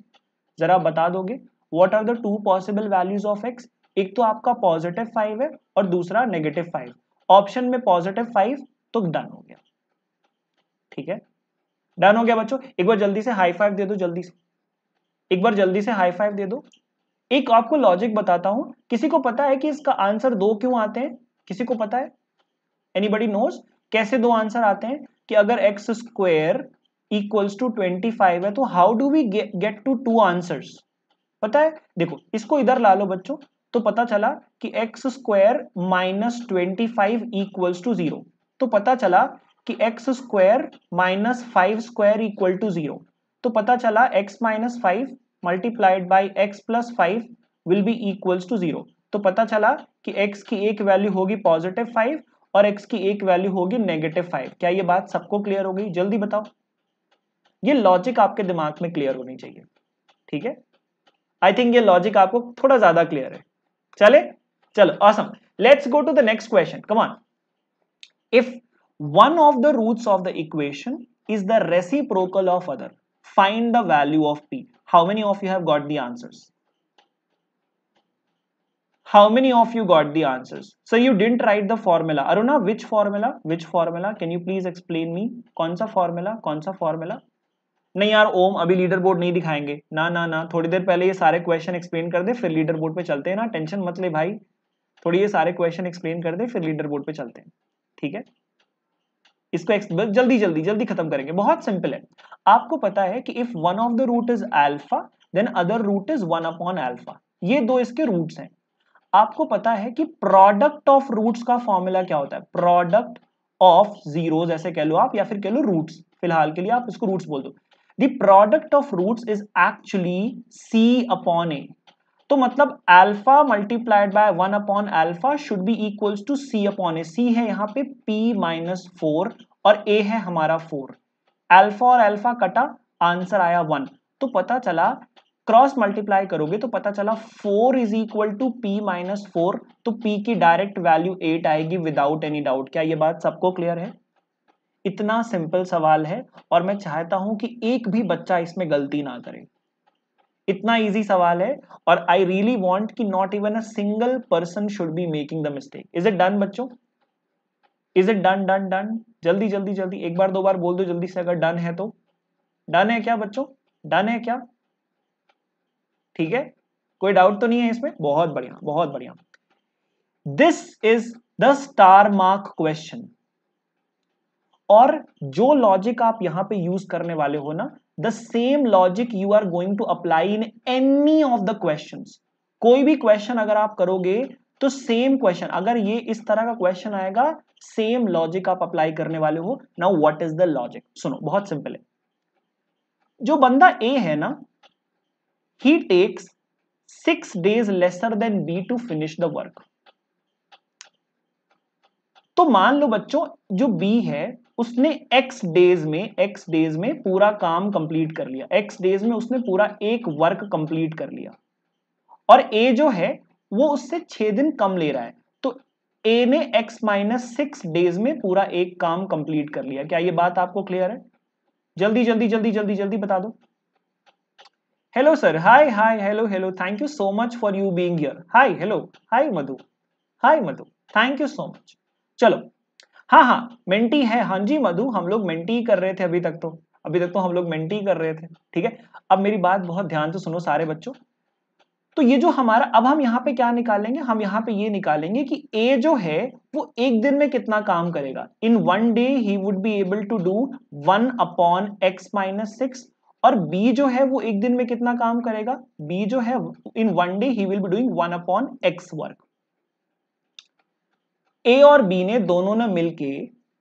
जरा बता दोगे what are the two possible values of x एक तो आपका पॉजिटिव फाइव है और दूसरा नेगेटिव फाइव ऑप्शन में पॉजिटिव फाइव तो डन हो गया ठीक है डन हो गया बच्चों एक बार जल्दी से हाई फाइव दे दो जल्दी से एक बार जल्दी से हाई फाइव दे दो एक आपको लॉजिक बताता हूं किसी को पता है कि इसका आंसर दो क्यों आते हैं किसी को पता है एनीबडी नोस कैसे दो आंसर आते हैं कि अगर x square equals to twenty five है तो how do we get to to answer पता है देखो इसको इधर ला लो बच्चों तो पता चला कि x square minus twenty five equals to zero तो पता चला कि x square minus five square equal to zero तो पता चला x minus five multiplied by x plus five will be equals to zero तो पता चला कि x की एक वैल्यू होगी पॉजिटिव फाइव और x की एक वैल्यू होगी नेगेटिव फाइव क्या ये बात सबको क्लियर हो गई जल्दी बताओ ये लॉजिक आपके दिमाग में क्लियर होनी चाहिए ठीक है आई थिंक ये लॉजिक आपको थोड़ा ज्यादा क्लियर है चले चलो awesome let's go to the next question come on if one of the roots of the equation is the reciprocal of other find the value of p how many of you have got the answers how many of you got the answers so you didn't write the formula aruna which formula which formula can you please explain me kaun sa formula kaun sa formula नहीं यार ओम अभी leader leaderboard नहीं दिखाएंगे ना ना ना थोड़ी देर पहले ये सारे क्वेश्चन एक्सप्लेन कर दे फिर लीडर बोर्ड पे चलते हैं ना टेंशन मत ले भाई थोड़ी ये सारे क्वेश्चन एक्सप्लेन कर दे फिर लीडर बोर्ड पे चलते हैं ठीक है इसको मतलब जल्दी जल्दी जल्दी, खत्म करेंगे बहुत सिंपल है आपको पता है कि if one of the root is alpha then other root is one upon alpha ये दो इसके रूट्स हैं आपको पता है कि प्रोडक्ट ऑफ रूट्स का फॉर्मूला क्या होता है प्रोडक्ट ऑफ जीरोस ऐसे कह लो आप या फिर कह लो रूट्स फिलहाल के लिए आप इसको रूट्स बोल दो the product of roots is actually c upon a तो मतलब alpha multiplied by one upon alpha should be equals to c upon a c है यहाँ पे पी माइनस फोर और ए है हमारा फोर अल्फा और अल्फा कटा आंसर आया वन तो पता चला क्रॉस मल्टीप्लाई करोगे तो पता चला four is equal to p minus four तो पी की डायरेक्ट वैल्यू एट आएगी विदाउट एनी डाउट क्या ये बात सबको क्लियर है इतना सिंपल सवाल है और मैं चाहता हूं कि एक भी बच्चा इसमें गलती ना करे इतना इजी सवाल है और आई रियली वॉन्ट कि not even a single person should be making the mistake is it done बच्चों is it done done done जल्दी जल्दी जल्दी एक बार दो बार बोल दो जल्दी से अगर डन है तो डन है क्या बच्चों डन है क्या ठीक है कोई डाउट तो नहीं है इसमें बहुत बढ़िया बहुत बढ़िया this is the star mark question और जो लॉजिक आप यहां पे यूज करने वाले हो ना the same logic you are going to apply in any of the question कोई भी क्वेश्चन अगर आप करोगे तो सेम क्वेश्चन अगर ये इस तरह का क्वेश्चन आएगा सेम लॉजिक आप अप्लाई करने वाले हो now what is the logic सुनो बहुत सिंपल है जो बंदा ए है ना he takes six days lesser than B to finish the work तो मान लो बच्चों जो बी है उसने x डेज में x डेज में पूरा काम कंप्लीट कर लिया x डेज में उसने पूरा एक वर्क कंप्लीट कर लिया और a जो है वो उससे छह दिन कम ले रहा है तो a ने x माइनस सिक्स डेज में पूरा एक काम कंप्लीट कर लिया क्या ये बात आपको क्लियर है जल्दी जल्दी जल्दी जल्दी जल्दी बता दो hello sir hi hi hello hello thank you so much for you being here hi hello hi Madhu hi Madhu thank you so much चलो हाँ हाँ मेंटी है हाँ जी मधु हम लोग मेंटी कर रहे थे अभी तक तो अभी तक तो हम लोग मेंटी कर रहे थे ठीक है अब मेरी बात बहुत ध्यान से सुनो सारे बच्चों तो ये जो हमारा अब हम यहाँ पे क्या निकालेंगे हम यहाँ पे ये निकालेंगे कि ए जो है वो एक दिन में कितना काम करेगा in one day he would be able to do one upon x minus six और बी जो है वो एक दिन में कितना काम करेगा बी जो है in one day he will be doing one upon x work A और बी ने दोनों ने मिलके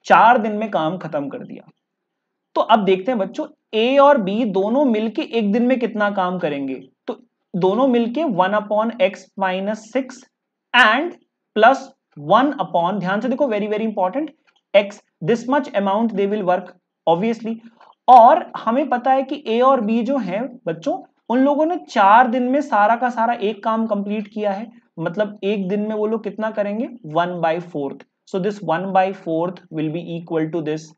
चार दिन में काम खत्म कर दिया तो अब देखते हैं बच्चों ए और बी दोनों मिलके एक दिन में कितना काम करेंगे तो दोनों मिलके one upon x minus six and plus one upon ध्यान से देखो very very important x this much amount they will work obviously और हमें पता है कि ए और बी जो है बच्चों उन लोगों ने चार दिन में सारा का सारा एक काम कंप्लीट किया है मतलब एक दिन में वो लोग कितना करेंगे one by fourth so this one by fourth will be equal to this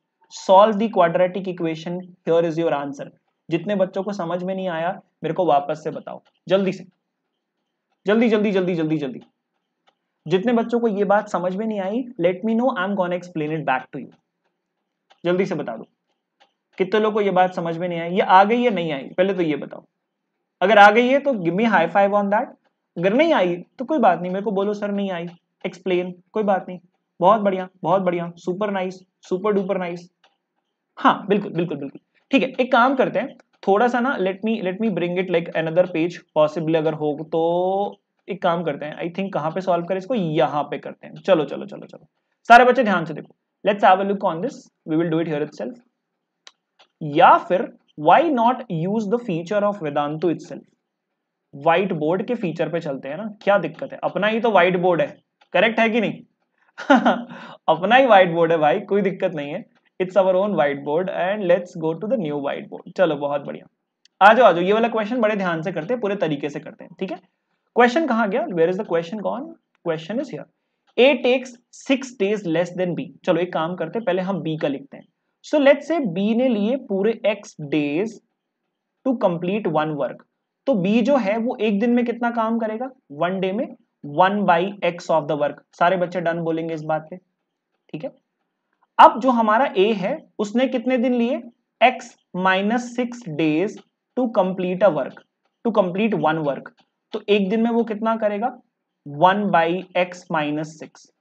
solve the quadratic equation here is your answer जितने बच्चों को समझ में नहीं आया मेरे को वापस से बताओ जल्दी से जल्दी जल्दी जल्दी जल्दी जल्दी जितने बच्चों को ये बात समझ में नहीं आई let me know I am gonna explain it back to you जल्दी से बता दो कितने लोग को ये बात समझ में नहीं आई ये आ गई या नहीं आई पहले तो ये बताओ अगर आ गई है तो give me high five on that अगर नहीं आई तो कोई बात नहीं मेरे को बोलो सर नहीं आई एक्सप्लेन कोई बात नहीं बहुत बढ़िया बहुत बढ़िया super nice super duper nice हाँ बिल्कुल बिल्कुल बिल्कुल ठीक है एक काम करते हैं थोड़ा सा ना let me let me bring it like another page possible अगर हो तो एक काम करते हैं आई थिंक कहाँ पे सॉल्व करें इसको यहाँ पे करते हैं चलो चलो चलो चलो सारे बच्चे ध्यान से देखो let's have a look on this we will do it here itself या फिर why not use the feature of Vedantu itself white board के फीचर पे चलते हैं ना क्या दिक्कत है अपना ही तो व्हाइट बोर्ड है करेक्ट है कि नहीं अपना ही व्हाइट बोर्ड है भाई कोई दिक्कत नहीं है it's our own white board and let's go to the new white board चलो बहुत बढ़िया आ जाओ आ जाओ ये वाला क्वेश्चन बड़े ध्यान से करते हैं पूरे तरीके से करते हैं ठीक है क्वेश्चन कहा गया वेर इज द क्वेश्चन कौन question is here A takes six days less than B चलो एक काम करते हैं पहले हम बी का लिखते हैं सो लेट्स से बी ने लिए पूरे x days to complete one work तो बी जो है वो एक दिन में कितना काम करेगा वन डे में one by x of the work सारे बच्चे डन बोलेंगे इस बात पे ठीक है अब जो हमारा ए है उसने कितने दिन लिए x minus six days to complete a work to complete one work तो एक दिन में वो कितना करेगा one by x minus six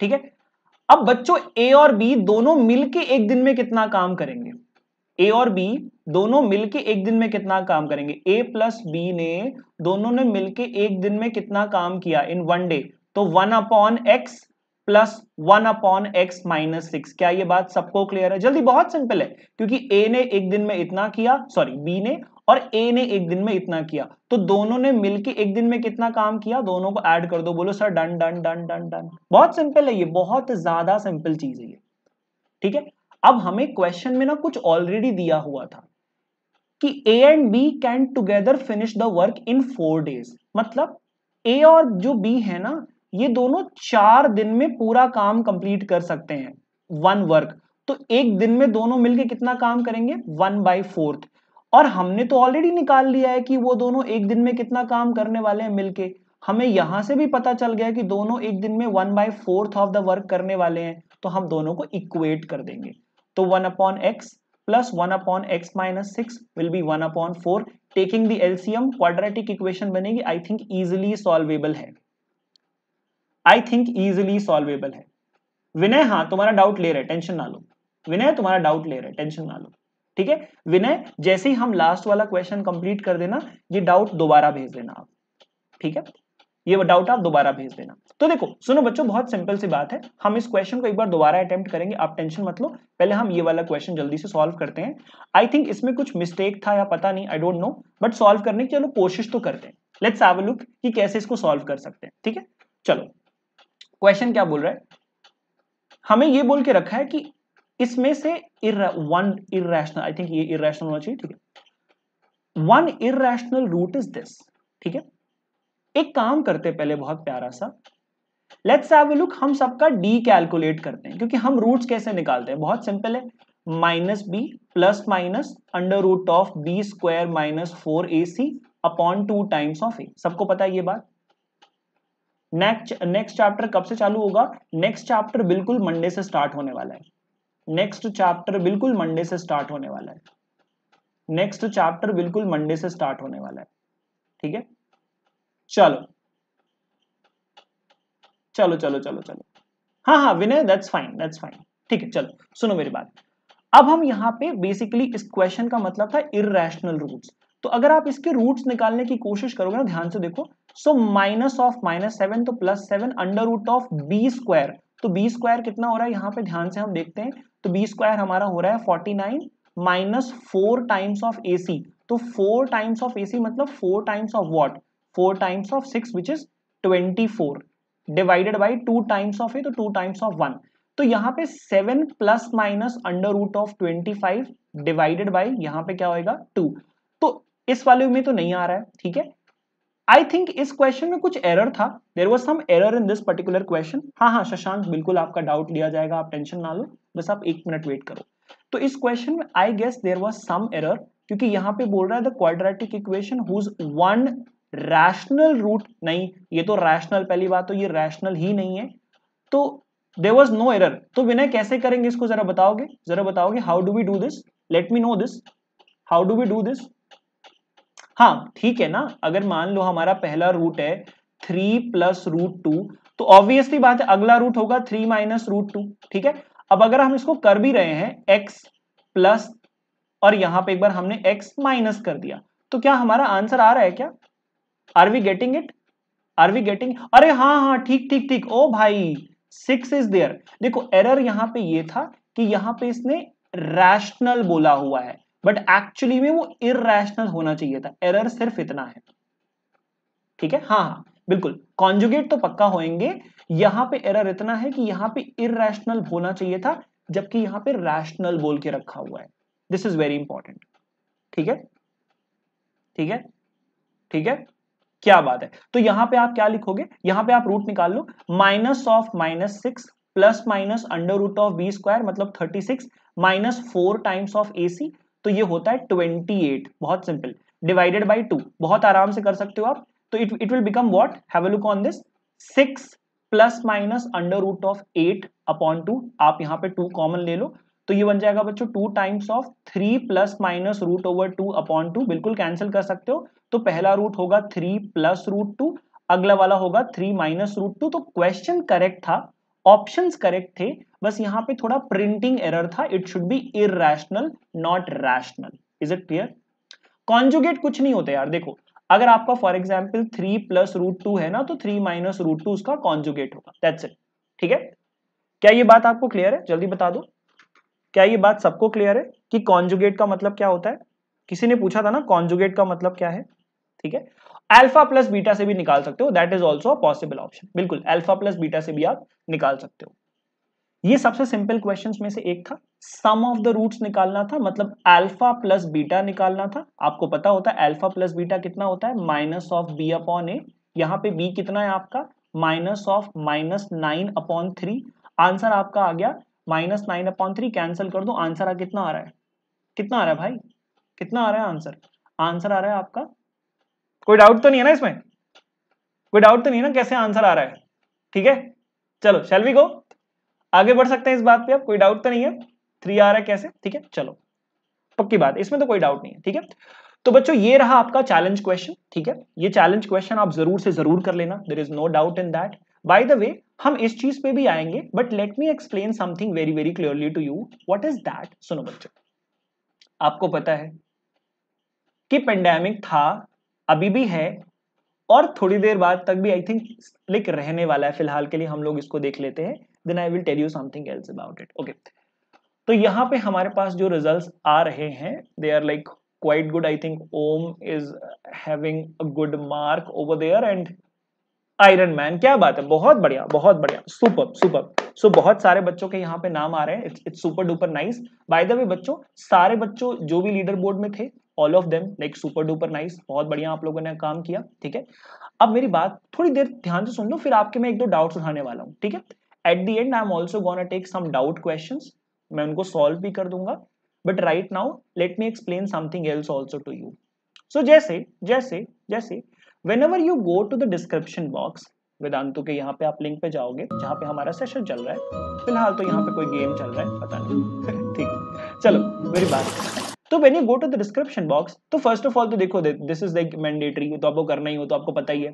ठीक है अब बच्चों ए और बी दोनों मिलके एक दिन में कितना काम करेंगे ए और बी दोनों मिलके एक दिन में कितना काम करेंगे ए प्लस बी ने दोनों ने मिलके एक दिन में कितना काम किया इन वन डे तो one upon x plus one upon x minus six क्या ये बात सबको क्लियर है जल्दी बहुत सिंपल है क्योंकि ए ने एक दिन में इतना किया सॉरी बी ने और ए ने एक दिन में इतना किया तो दोनों ने मिलके एक दिन में कितना काम किया दोनों को ऐड कर दो बोलो sir done done done done done बहुत सिंपल है ये बहुत ज्यादा सिंपल चीज है ये ठीक है अब हमें क्वेश्चन में ना कुछ ऑलरेडी दिया हुआ था कि A and B can together finish the work in four days मतलब ए और जो बी है ना ये दोनों चार दिन में पूरा काम कंप्लीट कर सकते हैं वन वर्क तो एक दिन में दोनों मिलके कितना काम करेंगे वन बाई फोर्थ और हमने तो ऑलरेडी निकाल लिया है कि वो दोनों एक दिन में कितना काम करने वाले हैं मिलके हमें यहां से भी पता चल गया कि दोनों एक दिन में one by fourth of the work करने वाले हैं तो हम दोनों को इक्वेट कर देंगे तो one upon x plus one upon x minus six will be one upon four taking the LCM quadratic equation बनेगी आई थिंक इजिली सॉल्वेबल है आई थिंक इजिली सॉल्वेबल है विनय हाँ तुम्हारा डाउट ले रहे टेंशन ना लो विनय तुम्हारा डाउट ले रहे टेंशन ना लो ठीक है विनय जैसे ही हम लास्ट वाला क्वेश्चन कंप्लीट कर देना ये डाउट दोबारा भेज देना आप ठीक है ये डाउट आप दोबारा भेज देना तो देखो सुनो बच्चों बहुत सिंपल सी बात है हम इस क्वेश्चन को एक बार दोबारा अटेम्प्ट करेंगे आप टेंशन मत लो पहले हम ये वाला क्वेश्चन जल्दी से सॉल्व करते हैं आई थिंक इसमें कुछ मिस्टेक था या पता नहीं I don't know but solve करने की चलो कोशिश तो करते हैं लेट्स हैव लुक कि कैसे इसको सॉल्व कर सकते हैं ठीक है चलो क्वेश्चन क्या बोल रहा है हमें ये बोल के रखा है कि इसमें से वन इेशनल आई थिंक ये इेशनल होना चाहिए ठीक है one irrational root is this ठीक है एक काम करते पहले बहुत प्यारा सा लेट्स हैव लुक हम सबका डी कैलकुलेट करते हैं क्योंकि हम रूट्स कैसे निकालते हैं बहुत सिंपल है minus b plus minus under root of b square minus four a c upon two times of a सबको पता है ये बात नेक्स्ट नेक्स्ट चैप्टर कब से चालू होगा नेक्स्ट चैप्टर बिल्कुल मंडे से स्टार्ट होने वाला है नेक्स्ट चैप्टर बिल्कुल मंडे से स्टार्ट होने वाला है नेक्स्ट चैप्टर बिल्कुल मंडे से स्टार्ट होने वाला है ठीक है चलो चलो चलो चलो चलो हाँ हाँ Vinay that's fine that's fine ठीक है चलो सुनो मेरी बात अब हम यहां पे बेसिकली इस क्वेश्चन का मतलब था इेशनल रूट्स तो अगर आप इसके रूट्स निकालने की कोशिश करोगे ना ध्यान से देखो so minus of minus seven तो plus seven under root of b square तो बी स्क्वायर कितना हो रहा है यहां पे ध्यान से हम देखते हैं तो बी स्क्वायर हमारा हो रहा है forty nine minus four times of A c तो फोर टाइम्स ऑफ ए मतलब four times of what four times of six which is twenty four divided by two times of a तो two times of one तो यहाँ पे seven plus minus under root of twenty five divided by यहाँ पे क्या होएगा to तो इस वाले में तो नहीं आ रहा है ठीक है आई थिंक इस क्वेश्चन में कुछ एरर था there was some error in this particular question हाँ हाँ शशांक बिल्कुल आपका डाउट लिया जाएगा आप टेंशन ना लो बस आप एक मिनट वेट करो तो इस क्वेश्चन में I guess there was some error क्योंकि यहाँ पे बोल रहा है the quadratic equation whose one rational root नहीं ये तो रैशनल पहली बात तो ये रैशनल ही नहीं है तो देर वॉज नो एरर तो विनय कैसे करेंगे इसको जरा बताओगे जरा बताओगे how do we do this let me know this how do we do this हाँ ठीक है ना अगर मान लो हमारा पहला रूट है थ्री प्लस रूट टू तो ऑब्वियसली बात है अगला रूट होगा थ्री माइनस रूट टू ठीक है अब अगर हम इसको कर भी रहे हैं एक्स प्लस और यहां पे एक बार हमने एक्स माइनस कर दिया तो क्या हमारा आंसर आ रहा है क्या are we getting it are we getting अरे हाँ हाँ ठीक ठीक ठीक ओ भाई सिक्स इज देयर देखो एरर यहां पे ये था कि यहां पे इसने रैशनल बोला हुआ है बट एक्चुअली में वो इेशनल होना चाहिए था एरर सिर्फ इतना है ठीक है हाँ हाँ बिल्कुल कॉन्जुगेट तो पक्का होएंगे यहां पे एरर इतना है कि यहां पे इेशनल होना चाहिए था जबकि यहां पे रैशनल बोल के रखा हुआ है दिस इज वेरी इंपॉर्टेंट ठीक है ठीक है ठीक है क्या बात है तो यहां पे आप क्या लिखोगे यहां पे आप रूट निकाल लो minus of minus six plus minus under root of b square मतलब thirty six minus four times of A c तो ये होता है ट्वेंटी एट बहुत सिंपल डिवाइडेड बाई टू बहुत आराम से कर सकते हो आप तो it it will become what have look on this six plus minus under root of eight upon two आप यहां पे टू कॉमन ले लो तो ये बन जाएगा बच्चों two times of three plus minus root over two upon two बिल्कुल कैंसिल कर सकते हो तो पहला रूट होगा थ्री प्लस रूट टू अगला वाला होगा थ्री माइनस रूट टू तो क्वेश्चन करेक्ट था ऑप्शंस करेक्ट थे बस यहाँ पे थोड़ा प्रिंटिंग एरर था it should be irrational not rational is it clear conjugate कुछ नहीं होता यार देखो अगर आपका for example three plus root two है ना तो थ्री माइनस रूट टू उसका कॉन्जुगेट होगा ठीक है क्या ये बात आपको क्लियर है जल्दी बता दो क्या ये बात सबको क्लियर है कि कॉन्जुगेट का मतलब क्या होता है किसी ने पूछा था ना कॉन्जुगेट का मतलब क्या है ठीक है अल्फा प्लस बीटा से भी निकाल सकते हो that is also possible option बिल्कुल अल्फा प्लस बीटा से भी आप निकाल सकते हो ये सबसे सिंपल क्वेश्चंस में से एक था सम ऑफ द रूट्स निकालना था मतलब अल्फा प्लस बीटा निकालना था आपको पता होता है अल्फा प्लस बीटा कितना होता है minus of b upon a यहाँ पे बी कितना है आपका minus of minus nine upon three answer आपका आ गया minus nine upon three cancel कर दो आंसर आ कितना आ रहा है कितना आ रहा है भाई कितना आ रहा है आंसर आंसर आ रहा है आपका कोई डाउट तो नहीं है ना इसमें कोई डाउट तो नहीं है ना कैसे आंसर आ रहा है ठीक है चलो शेल वी गो आगे बढ़ सकते हैं इस बात पे आप कोई डाउट तो नहीं है थ्री आ रहा है कैसे ठीक है चलो पक्की बात इसमें तो कोई डाउट नहीं है ठीक है तो बच्चों ये रहा आपका चैलेंज क्वेश्चन ठीक है ये चैलेंज क्वेश्चन आप जरूर से जरूर कर लेना there is no doubt in that by the way हम इस चीज पे भी आएंगे but let me explain something very very clearly to you what is that सुनो बच्चों आपको पता है कि पेंडेमिक था अभी भी है और थोड़ी देर बाद तक भी आई थिंक लाइक रहने वाला है फिलहाल के लिए हम लोग इसको देख लेते हैं then I will tell you something else about it okay तो यहाँ पे हमारे पास जो रिजल्ट्स आ रहे हैं they are like quite good I think Om is having a good mark over there and Iron Man क्या बात है बहुत बढ़िया बहुत बढ़िया सुपर सुपर सो बहुत सारे बच्चों के यहाँ पे नाम आ रहे हैं it's super duper nice by the way बच्चों सारे बच्चों जो भी लीडर बोर्ड में थे all of them like super duper nice बहुत बढ़िया आप लोगों ने काम किया ठीक है अब मेरी बात थोड़ी देर ध्यान से सुन लो फिर आपके मैं एक दो डाउट उठाने वाला हूँ ठीक है at the end I am also gonna take some doubt question मैं उनको सॉल्व भी कर दूंगा but right now let me explain something else also to you so जैसे जैसे जैसे whenever you go to the description box Vedantu के यहाँ पे आप लिंक पे जाओगे जहाँ पे हमारा सेशन चल रहा है फिलहाल तो यहाँ पे कोई गेम चल रहा है पता नहीं ठीक चलो मेरी बात तो when you go to the description box तो फर्स्ट ऑफ ऑल तो देखो दिस इज लाइक मैंडेटरी तो आपको करना ही हो तो आपको पता ही है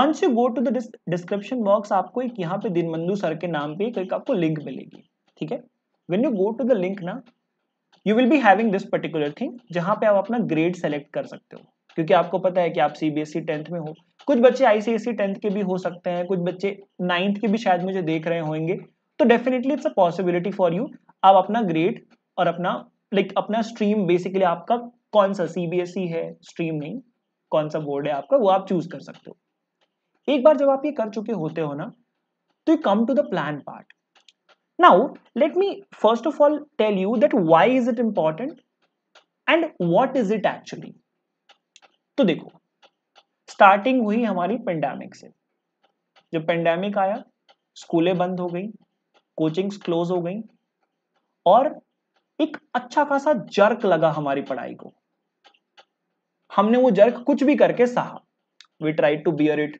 once you go to the description box आपको एक यहाँ पे दिनबंधु सर के नाम पे एक आपको लिंक मिलेगी ठीक है when you go to the link ना you will be having this particular thing जहाँ पे आप अपना ग्रेड सेलेक्ट कर सकते हो क्योंकि आपको पता है कि आप सीबीएसई टेंथ e में हो कुछ बच्चे आईसीएसई टेंथ e के भी हो सकते हैं कुछ बच्चे नाइन्थ के भी शायद मुझे देख रहे होंगे तो definitely it's a possibility for you आप अपना ग्रेड और अपना लाइक अपना स्ट्रीम बेसिकली आपका कौन सा सीबीएसई e है स्ट्रीम नहीं कौन सा बोर्ड है आपका वो आप चूज कर सकते हो एक बार जब आप ये कर चुके होते हो ना तो you come to the plan part now let me first of all tell you that why is it important and what is it actually तो देखो स्टार्टिंग हुई हमारी पेंडेमिक से जब पेंडेमिक आया स्कूलें बंद हो गई कोचिंग्स क्लोज हो गई और एक अच्छा खासा जर्क लगा हमारी पढ़ाई को हमने वो जर्क कुछ भी करके सहा we try to bear it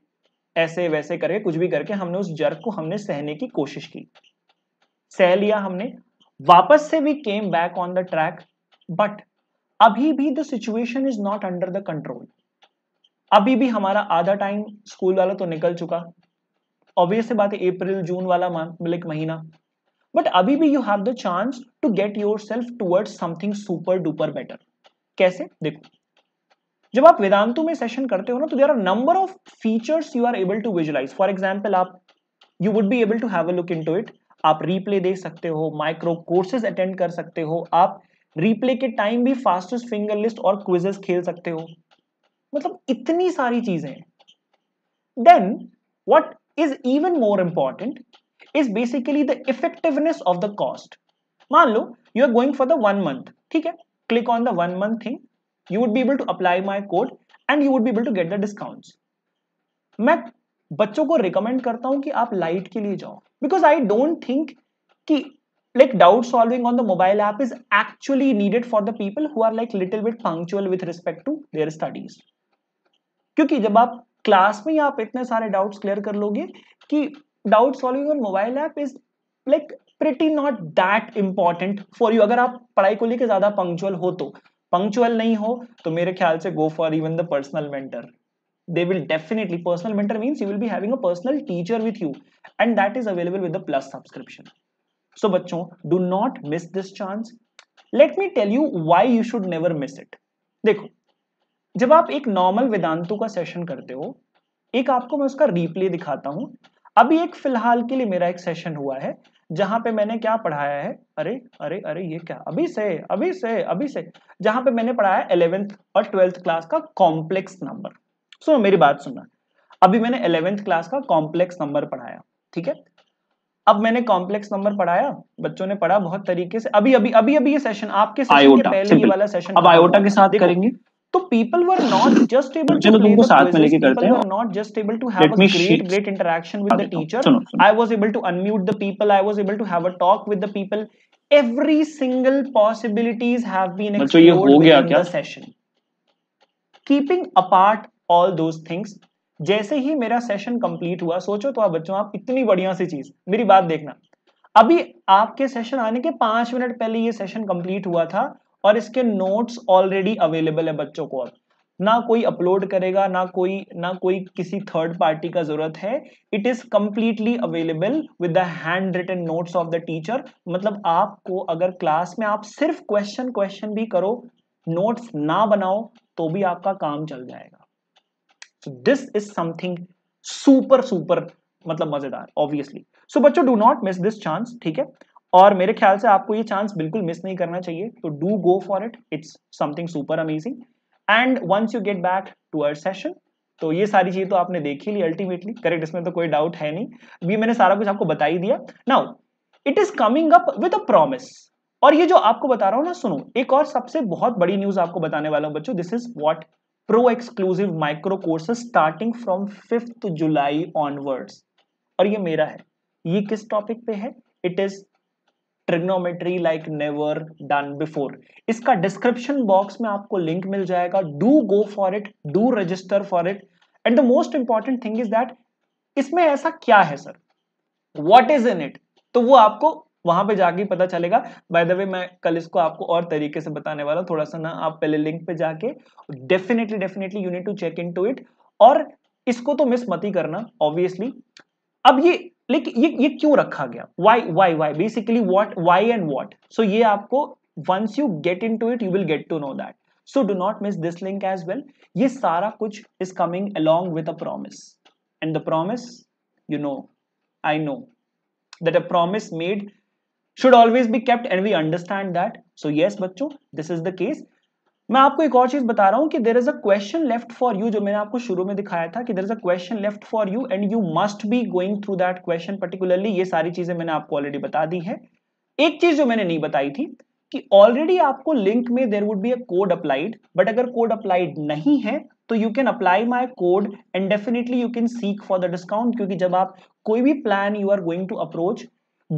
ऐसे वैसे करके कुछ भी करके हमने उस जर्क को हमने सहने की कोशिश की सह लिया हमने वापस से we came back on the track but अभी भी the situation is not under the control अभी भी हमारा आधा टाइम स्कूल वाला तो निकल चुका ऑब्वियस बात है अप्रैल जून वाला लाइक महीना बट अभी भी you have the chance to get yourself toward something super duper better कैसे देखो जब आप वेदांतु में सेशन करते हो ना तो there are number of features you are able to visualize for example आप you would be able to have a look in to it आप रीप्ले देख सकते हो माइक्रो कोर्सेज अटेंड कर सकते हो आप रिप्ले के टाइम भी फास्टेस्ट फिंगर लिस्ट और क्विजेस खेल सकते हो मतलब इतनी सारी चीजें then what is even more important is basically the effectiveness of the cost मान लो you are going for the one month ठीक है click on the one month thing you would be able to apply my code and you would be able to get the discount मैं बच्चों को recommend करता हूं कि आप light के लिए जाओ बिकॉज आई डोंट थिंक कि like doubt solving on the mobile app is actually needed for the people who are like little bit punctual with respect to their studies kyunki jab aap class mein aap itne sare doubts clear kar loge ki doubt solving on mobile app is like pretty not that important for you agar aap padhai ko leke zyada punctual ho to punctual nahi ho to mere khayal se go for even the personal mentor they will definitely personal mentor means you will be having a personal teacher with you and that is available with the plus subscription so so, बच्चों do not miss this chance let me tell you why you should never miss it देखो जब आप एक normal वेदांतों का session करते हो एक आपको मैं उसका रिप्ले दिखाता हूं अभी एक फिलहाल के लिए मेरा एक सेशन हुआ है जहां पे मैंने क्या पढ़ाया है अरे अरे अरे ये क्या अभी से अभी से अभी से जहां पे मैंने पढ़ाया इलेवेंथ और ट्वेल्थ क्लास का कॉम्प्लेक्स नंबर सुनो मेरी बात सुनना अभी मैंने इलेवेंथ क्लास का कॉम्प्लेक्स नंबर पढ़ाया ठीक है अब मैंने कॉम्प्लेक्स नंबर पढ़ाया बच्चों ने पढ़ा बहुत तरीके से अभी अभी अभी अभी ये सेशन आपके सेशन के पहले ये वाला सेशन अब आयोटा के साथ करेंगे तो people were not just able to तुमको साथ में लेके करते हैं not just able to have a great great interaction with the teacher I was able to unmute the people I was able to have a talk with the people every single possibilities have been explored in the session keeping apart all those things जैसे ही मेरा session complete हुआ सोचो तो आप बच्चों आप इतनी बढ़िया सी चीज मेरी बात देखना अभी आपके सेशन आने के पांच मिनट पहले ये सेशन कंप्लीट हुआ था और इसके नोट्स ऑलरेडी अवेलेबल है बच्चों को अब ना कोई अपलोड करेगा ना कोई ना कोई किसी थर्ड पार्टी का जरूरत है it is completely available with the handwritten notes of the teacher मतलब आपको अगर क्लास में आप सिर्फ क्वेश्चन क्वेश्चन भी करो नोट्स ना बनाओ तो भी आपका काम चल जाएगा so this is something super super मतलब मजेदार ऑब्वियसली सो बच्चों do not miss this chance ठीक है और मेरे ख्याल से आपको ये चांस बिल्कुल मिस नहीं करना चाहिए तो do go for it it's something super amazing and once you get back to our session तो ये सारी चीज तो आपने देखी ली अल्टीमेटली करेक्ट इसमें तो कोई डाउट है नहीं अभी मैंने सारा कुछ आपको बता ही दिया now it is coming up with a promise और ये जो आपको बता रहा हूं ना सुनो एक और सबसे बहुत बड़ी न्यूज आपको बताने वाला हूं बच्चों this is what pro exclusive micro courses starting from fifth July onwards और ये मेरा है ये किस टॉपिक पे है it is trigonometry like never done before इसका डिस्क्रिप्शन बॉक्स में आपको लिंक मिल जाएगा do go for it do register for it and the most important thing is that इसमें ऐसा क्या है sir what is in it तो वो आपको वहां पे जाके पता चलेगा बाय द वे मैं कल इसको आपको और तरीके से बताने वाला थोड़ा सा ना आप पहले लिंक पे जाके definitely definitely you need to check in to it और इसको तो मिस मत ही करना ऑब्वियसली अब ये लेकिन ये ये क्यों रखा गया why why why basically what why and what so ये आपको once you get in to it you will get to know that so do not miss this link as well ये सारा कुछ is coming along with a promise and the promise you know I know that a promise made should always be kept and we understand that so yes बच्चों this is the case मैं आपको एक और चीज बता रहा हूं कि there is a question left for you जो मैंने आपको शुरू में दिखाया था कि there is a question left for you and you must be going through that question particularly ये सारी चीजें मैंने आपको ऑलरेडी बता दी है एक चीज जो मैंने नहीं बताई थी कि ऑलरेडी आपको लिंक में there would be a code applied but अगर कोड अप्लाइड नहीं है तो you can apply my code and definitely you can seek for the discount क्योंकि जब आप कोई भी plan you are going to approach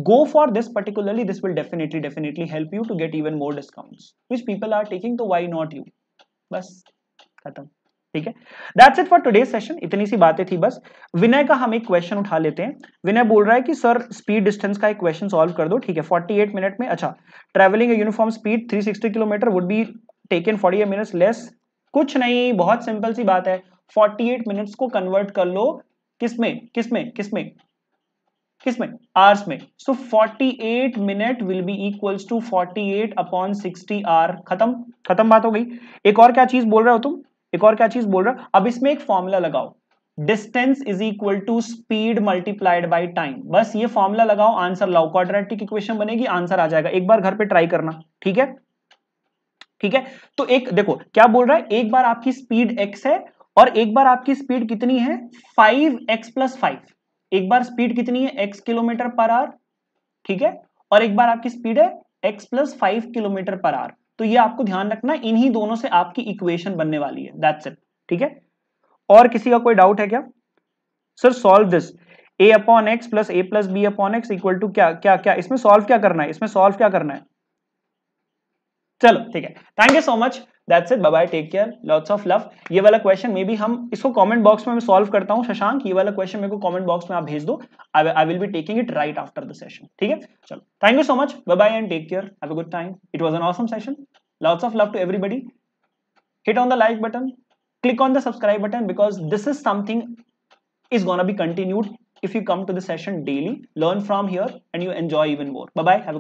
go for this particularly this will definitely definitely help you to get even more discounts which people are taking तो why not you बस खत्म ठीक है that's it for today session इतनी सी बातें थी बस विनय का हम एक क्वेश्चन उठा लेते हैं विनय बोल रहा है कि सर स्पीड डिस्टेंस का एक क्वेश्चन सॉल्व कर दो ठीक है 48 मिनट में अच्छा travelling uniform speed 360 kilometre would be taken 48 minutes less कुछ नहीं बहुत सिंपल सी बात है 48 मिनट्स को कन्वर्ट कर लो किसमें किसमें किसमें किस में आवर्स में so forty eight minute will be equals to forty eight upon sixty hour खत्म खत्म बात हो गई एक और क्या चीज बोल रहे हो तुम एक और क्या चीज बोल रहे हो अब इसमें एक फॉर्मूला लगाओ distance is equal to speed multiplied by time बस ये फॉर्मूला लगाओ आंसर लाओ क्वाड्रेटिक इक्वेशन बनेगी आंसर आ जाएगा एक बार घर पे ट्राई करना ठीक है ठीक है तो एक देखो क्या बोल रहा है एक बार आपकी स्पीड x है और एक बार आपकी स्पीड कितनी है फाइव एक्स प्लस फाइव एक बार स्पीड कितनी है एक्स किलोमीटर पर आर ठीक है और एक बार आपकी स्पीड है x plus five kilometre per hour तो ये आपको ध्यान रखना इन्हीं दोनों से आपकी इक्वेशन बनने वाली है दैट्स इट ठीक है और किसी का कोई डाउट है क्या sir solve this a upon x plus a plus b upon x equal to क्या क्या क्या इसमें सॉल्व क्या करना है इसमें सॉल्व क्या करना है चलो ठीक है thank you so much that's it bye take care lots of love ये वाला क्वेश्चन मे बी हम इसको कॉमेंट बॉक्स में मैं सॉल्व करता हूँ शशांक ये वाला क्वेश्चन मेरे को कमेंट बॉक्स में आप भेज दो I will be taking it right after the session ठीक है चलो thank you so much bye and take care have a good time it was an awesome session lots of love to everybody hit on the like button click on the subscribe button because this is something is gonna be continued if you come to the session daily learn from here and you enjoy even more by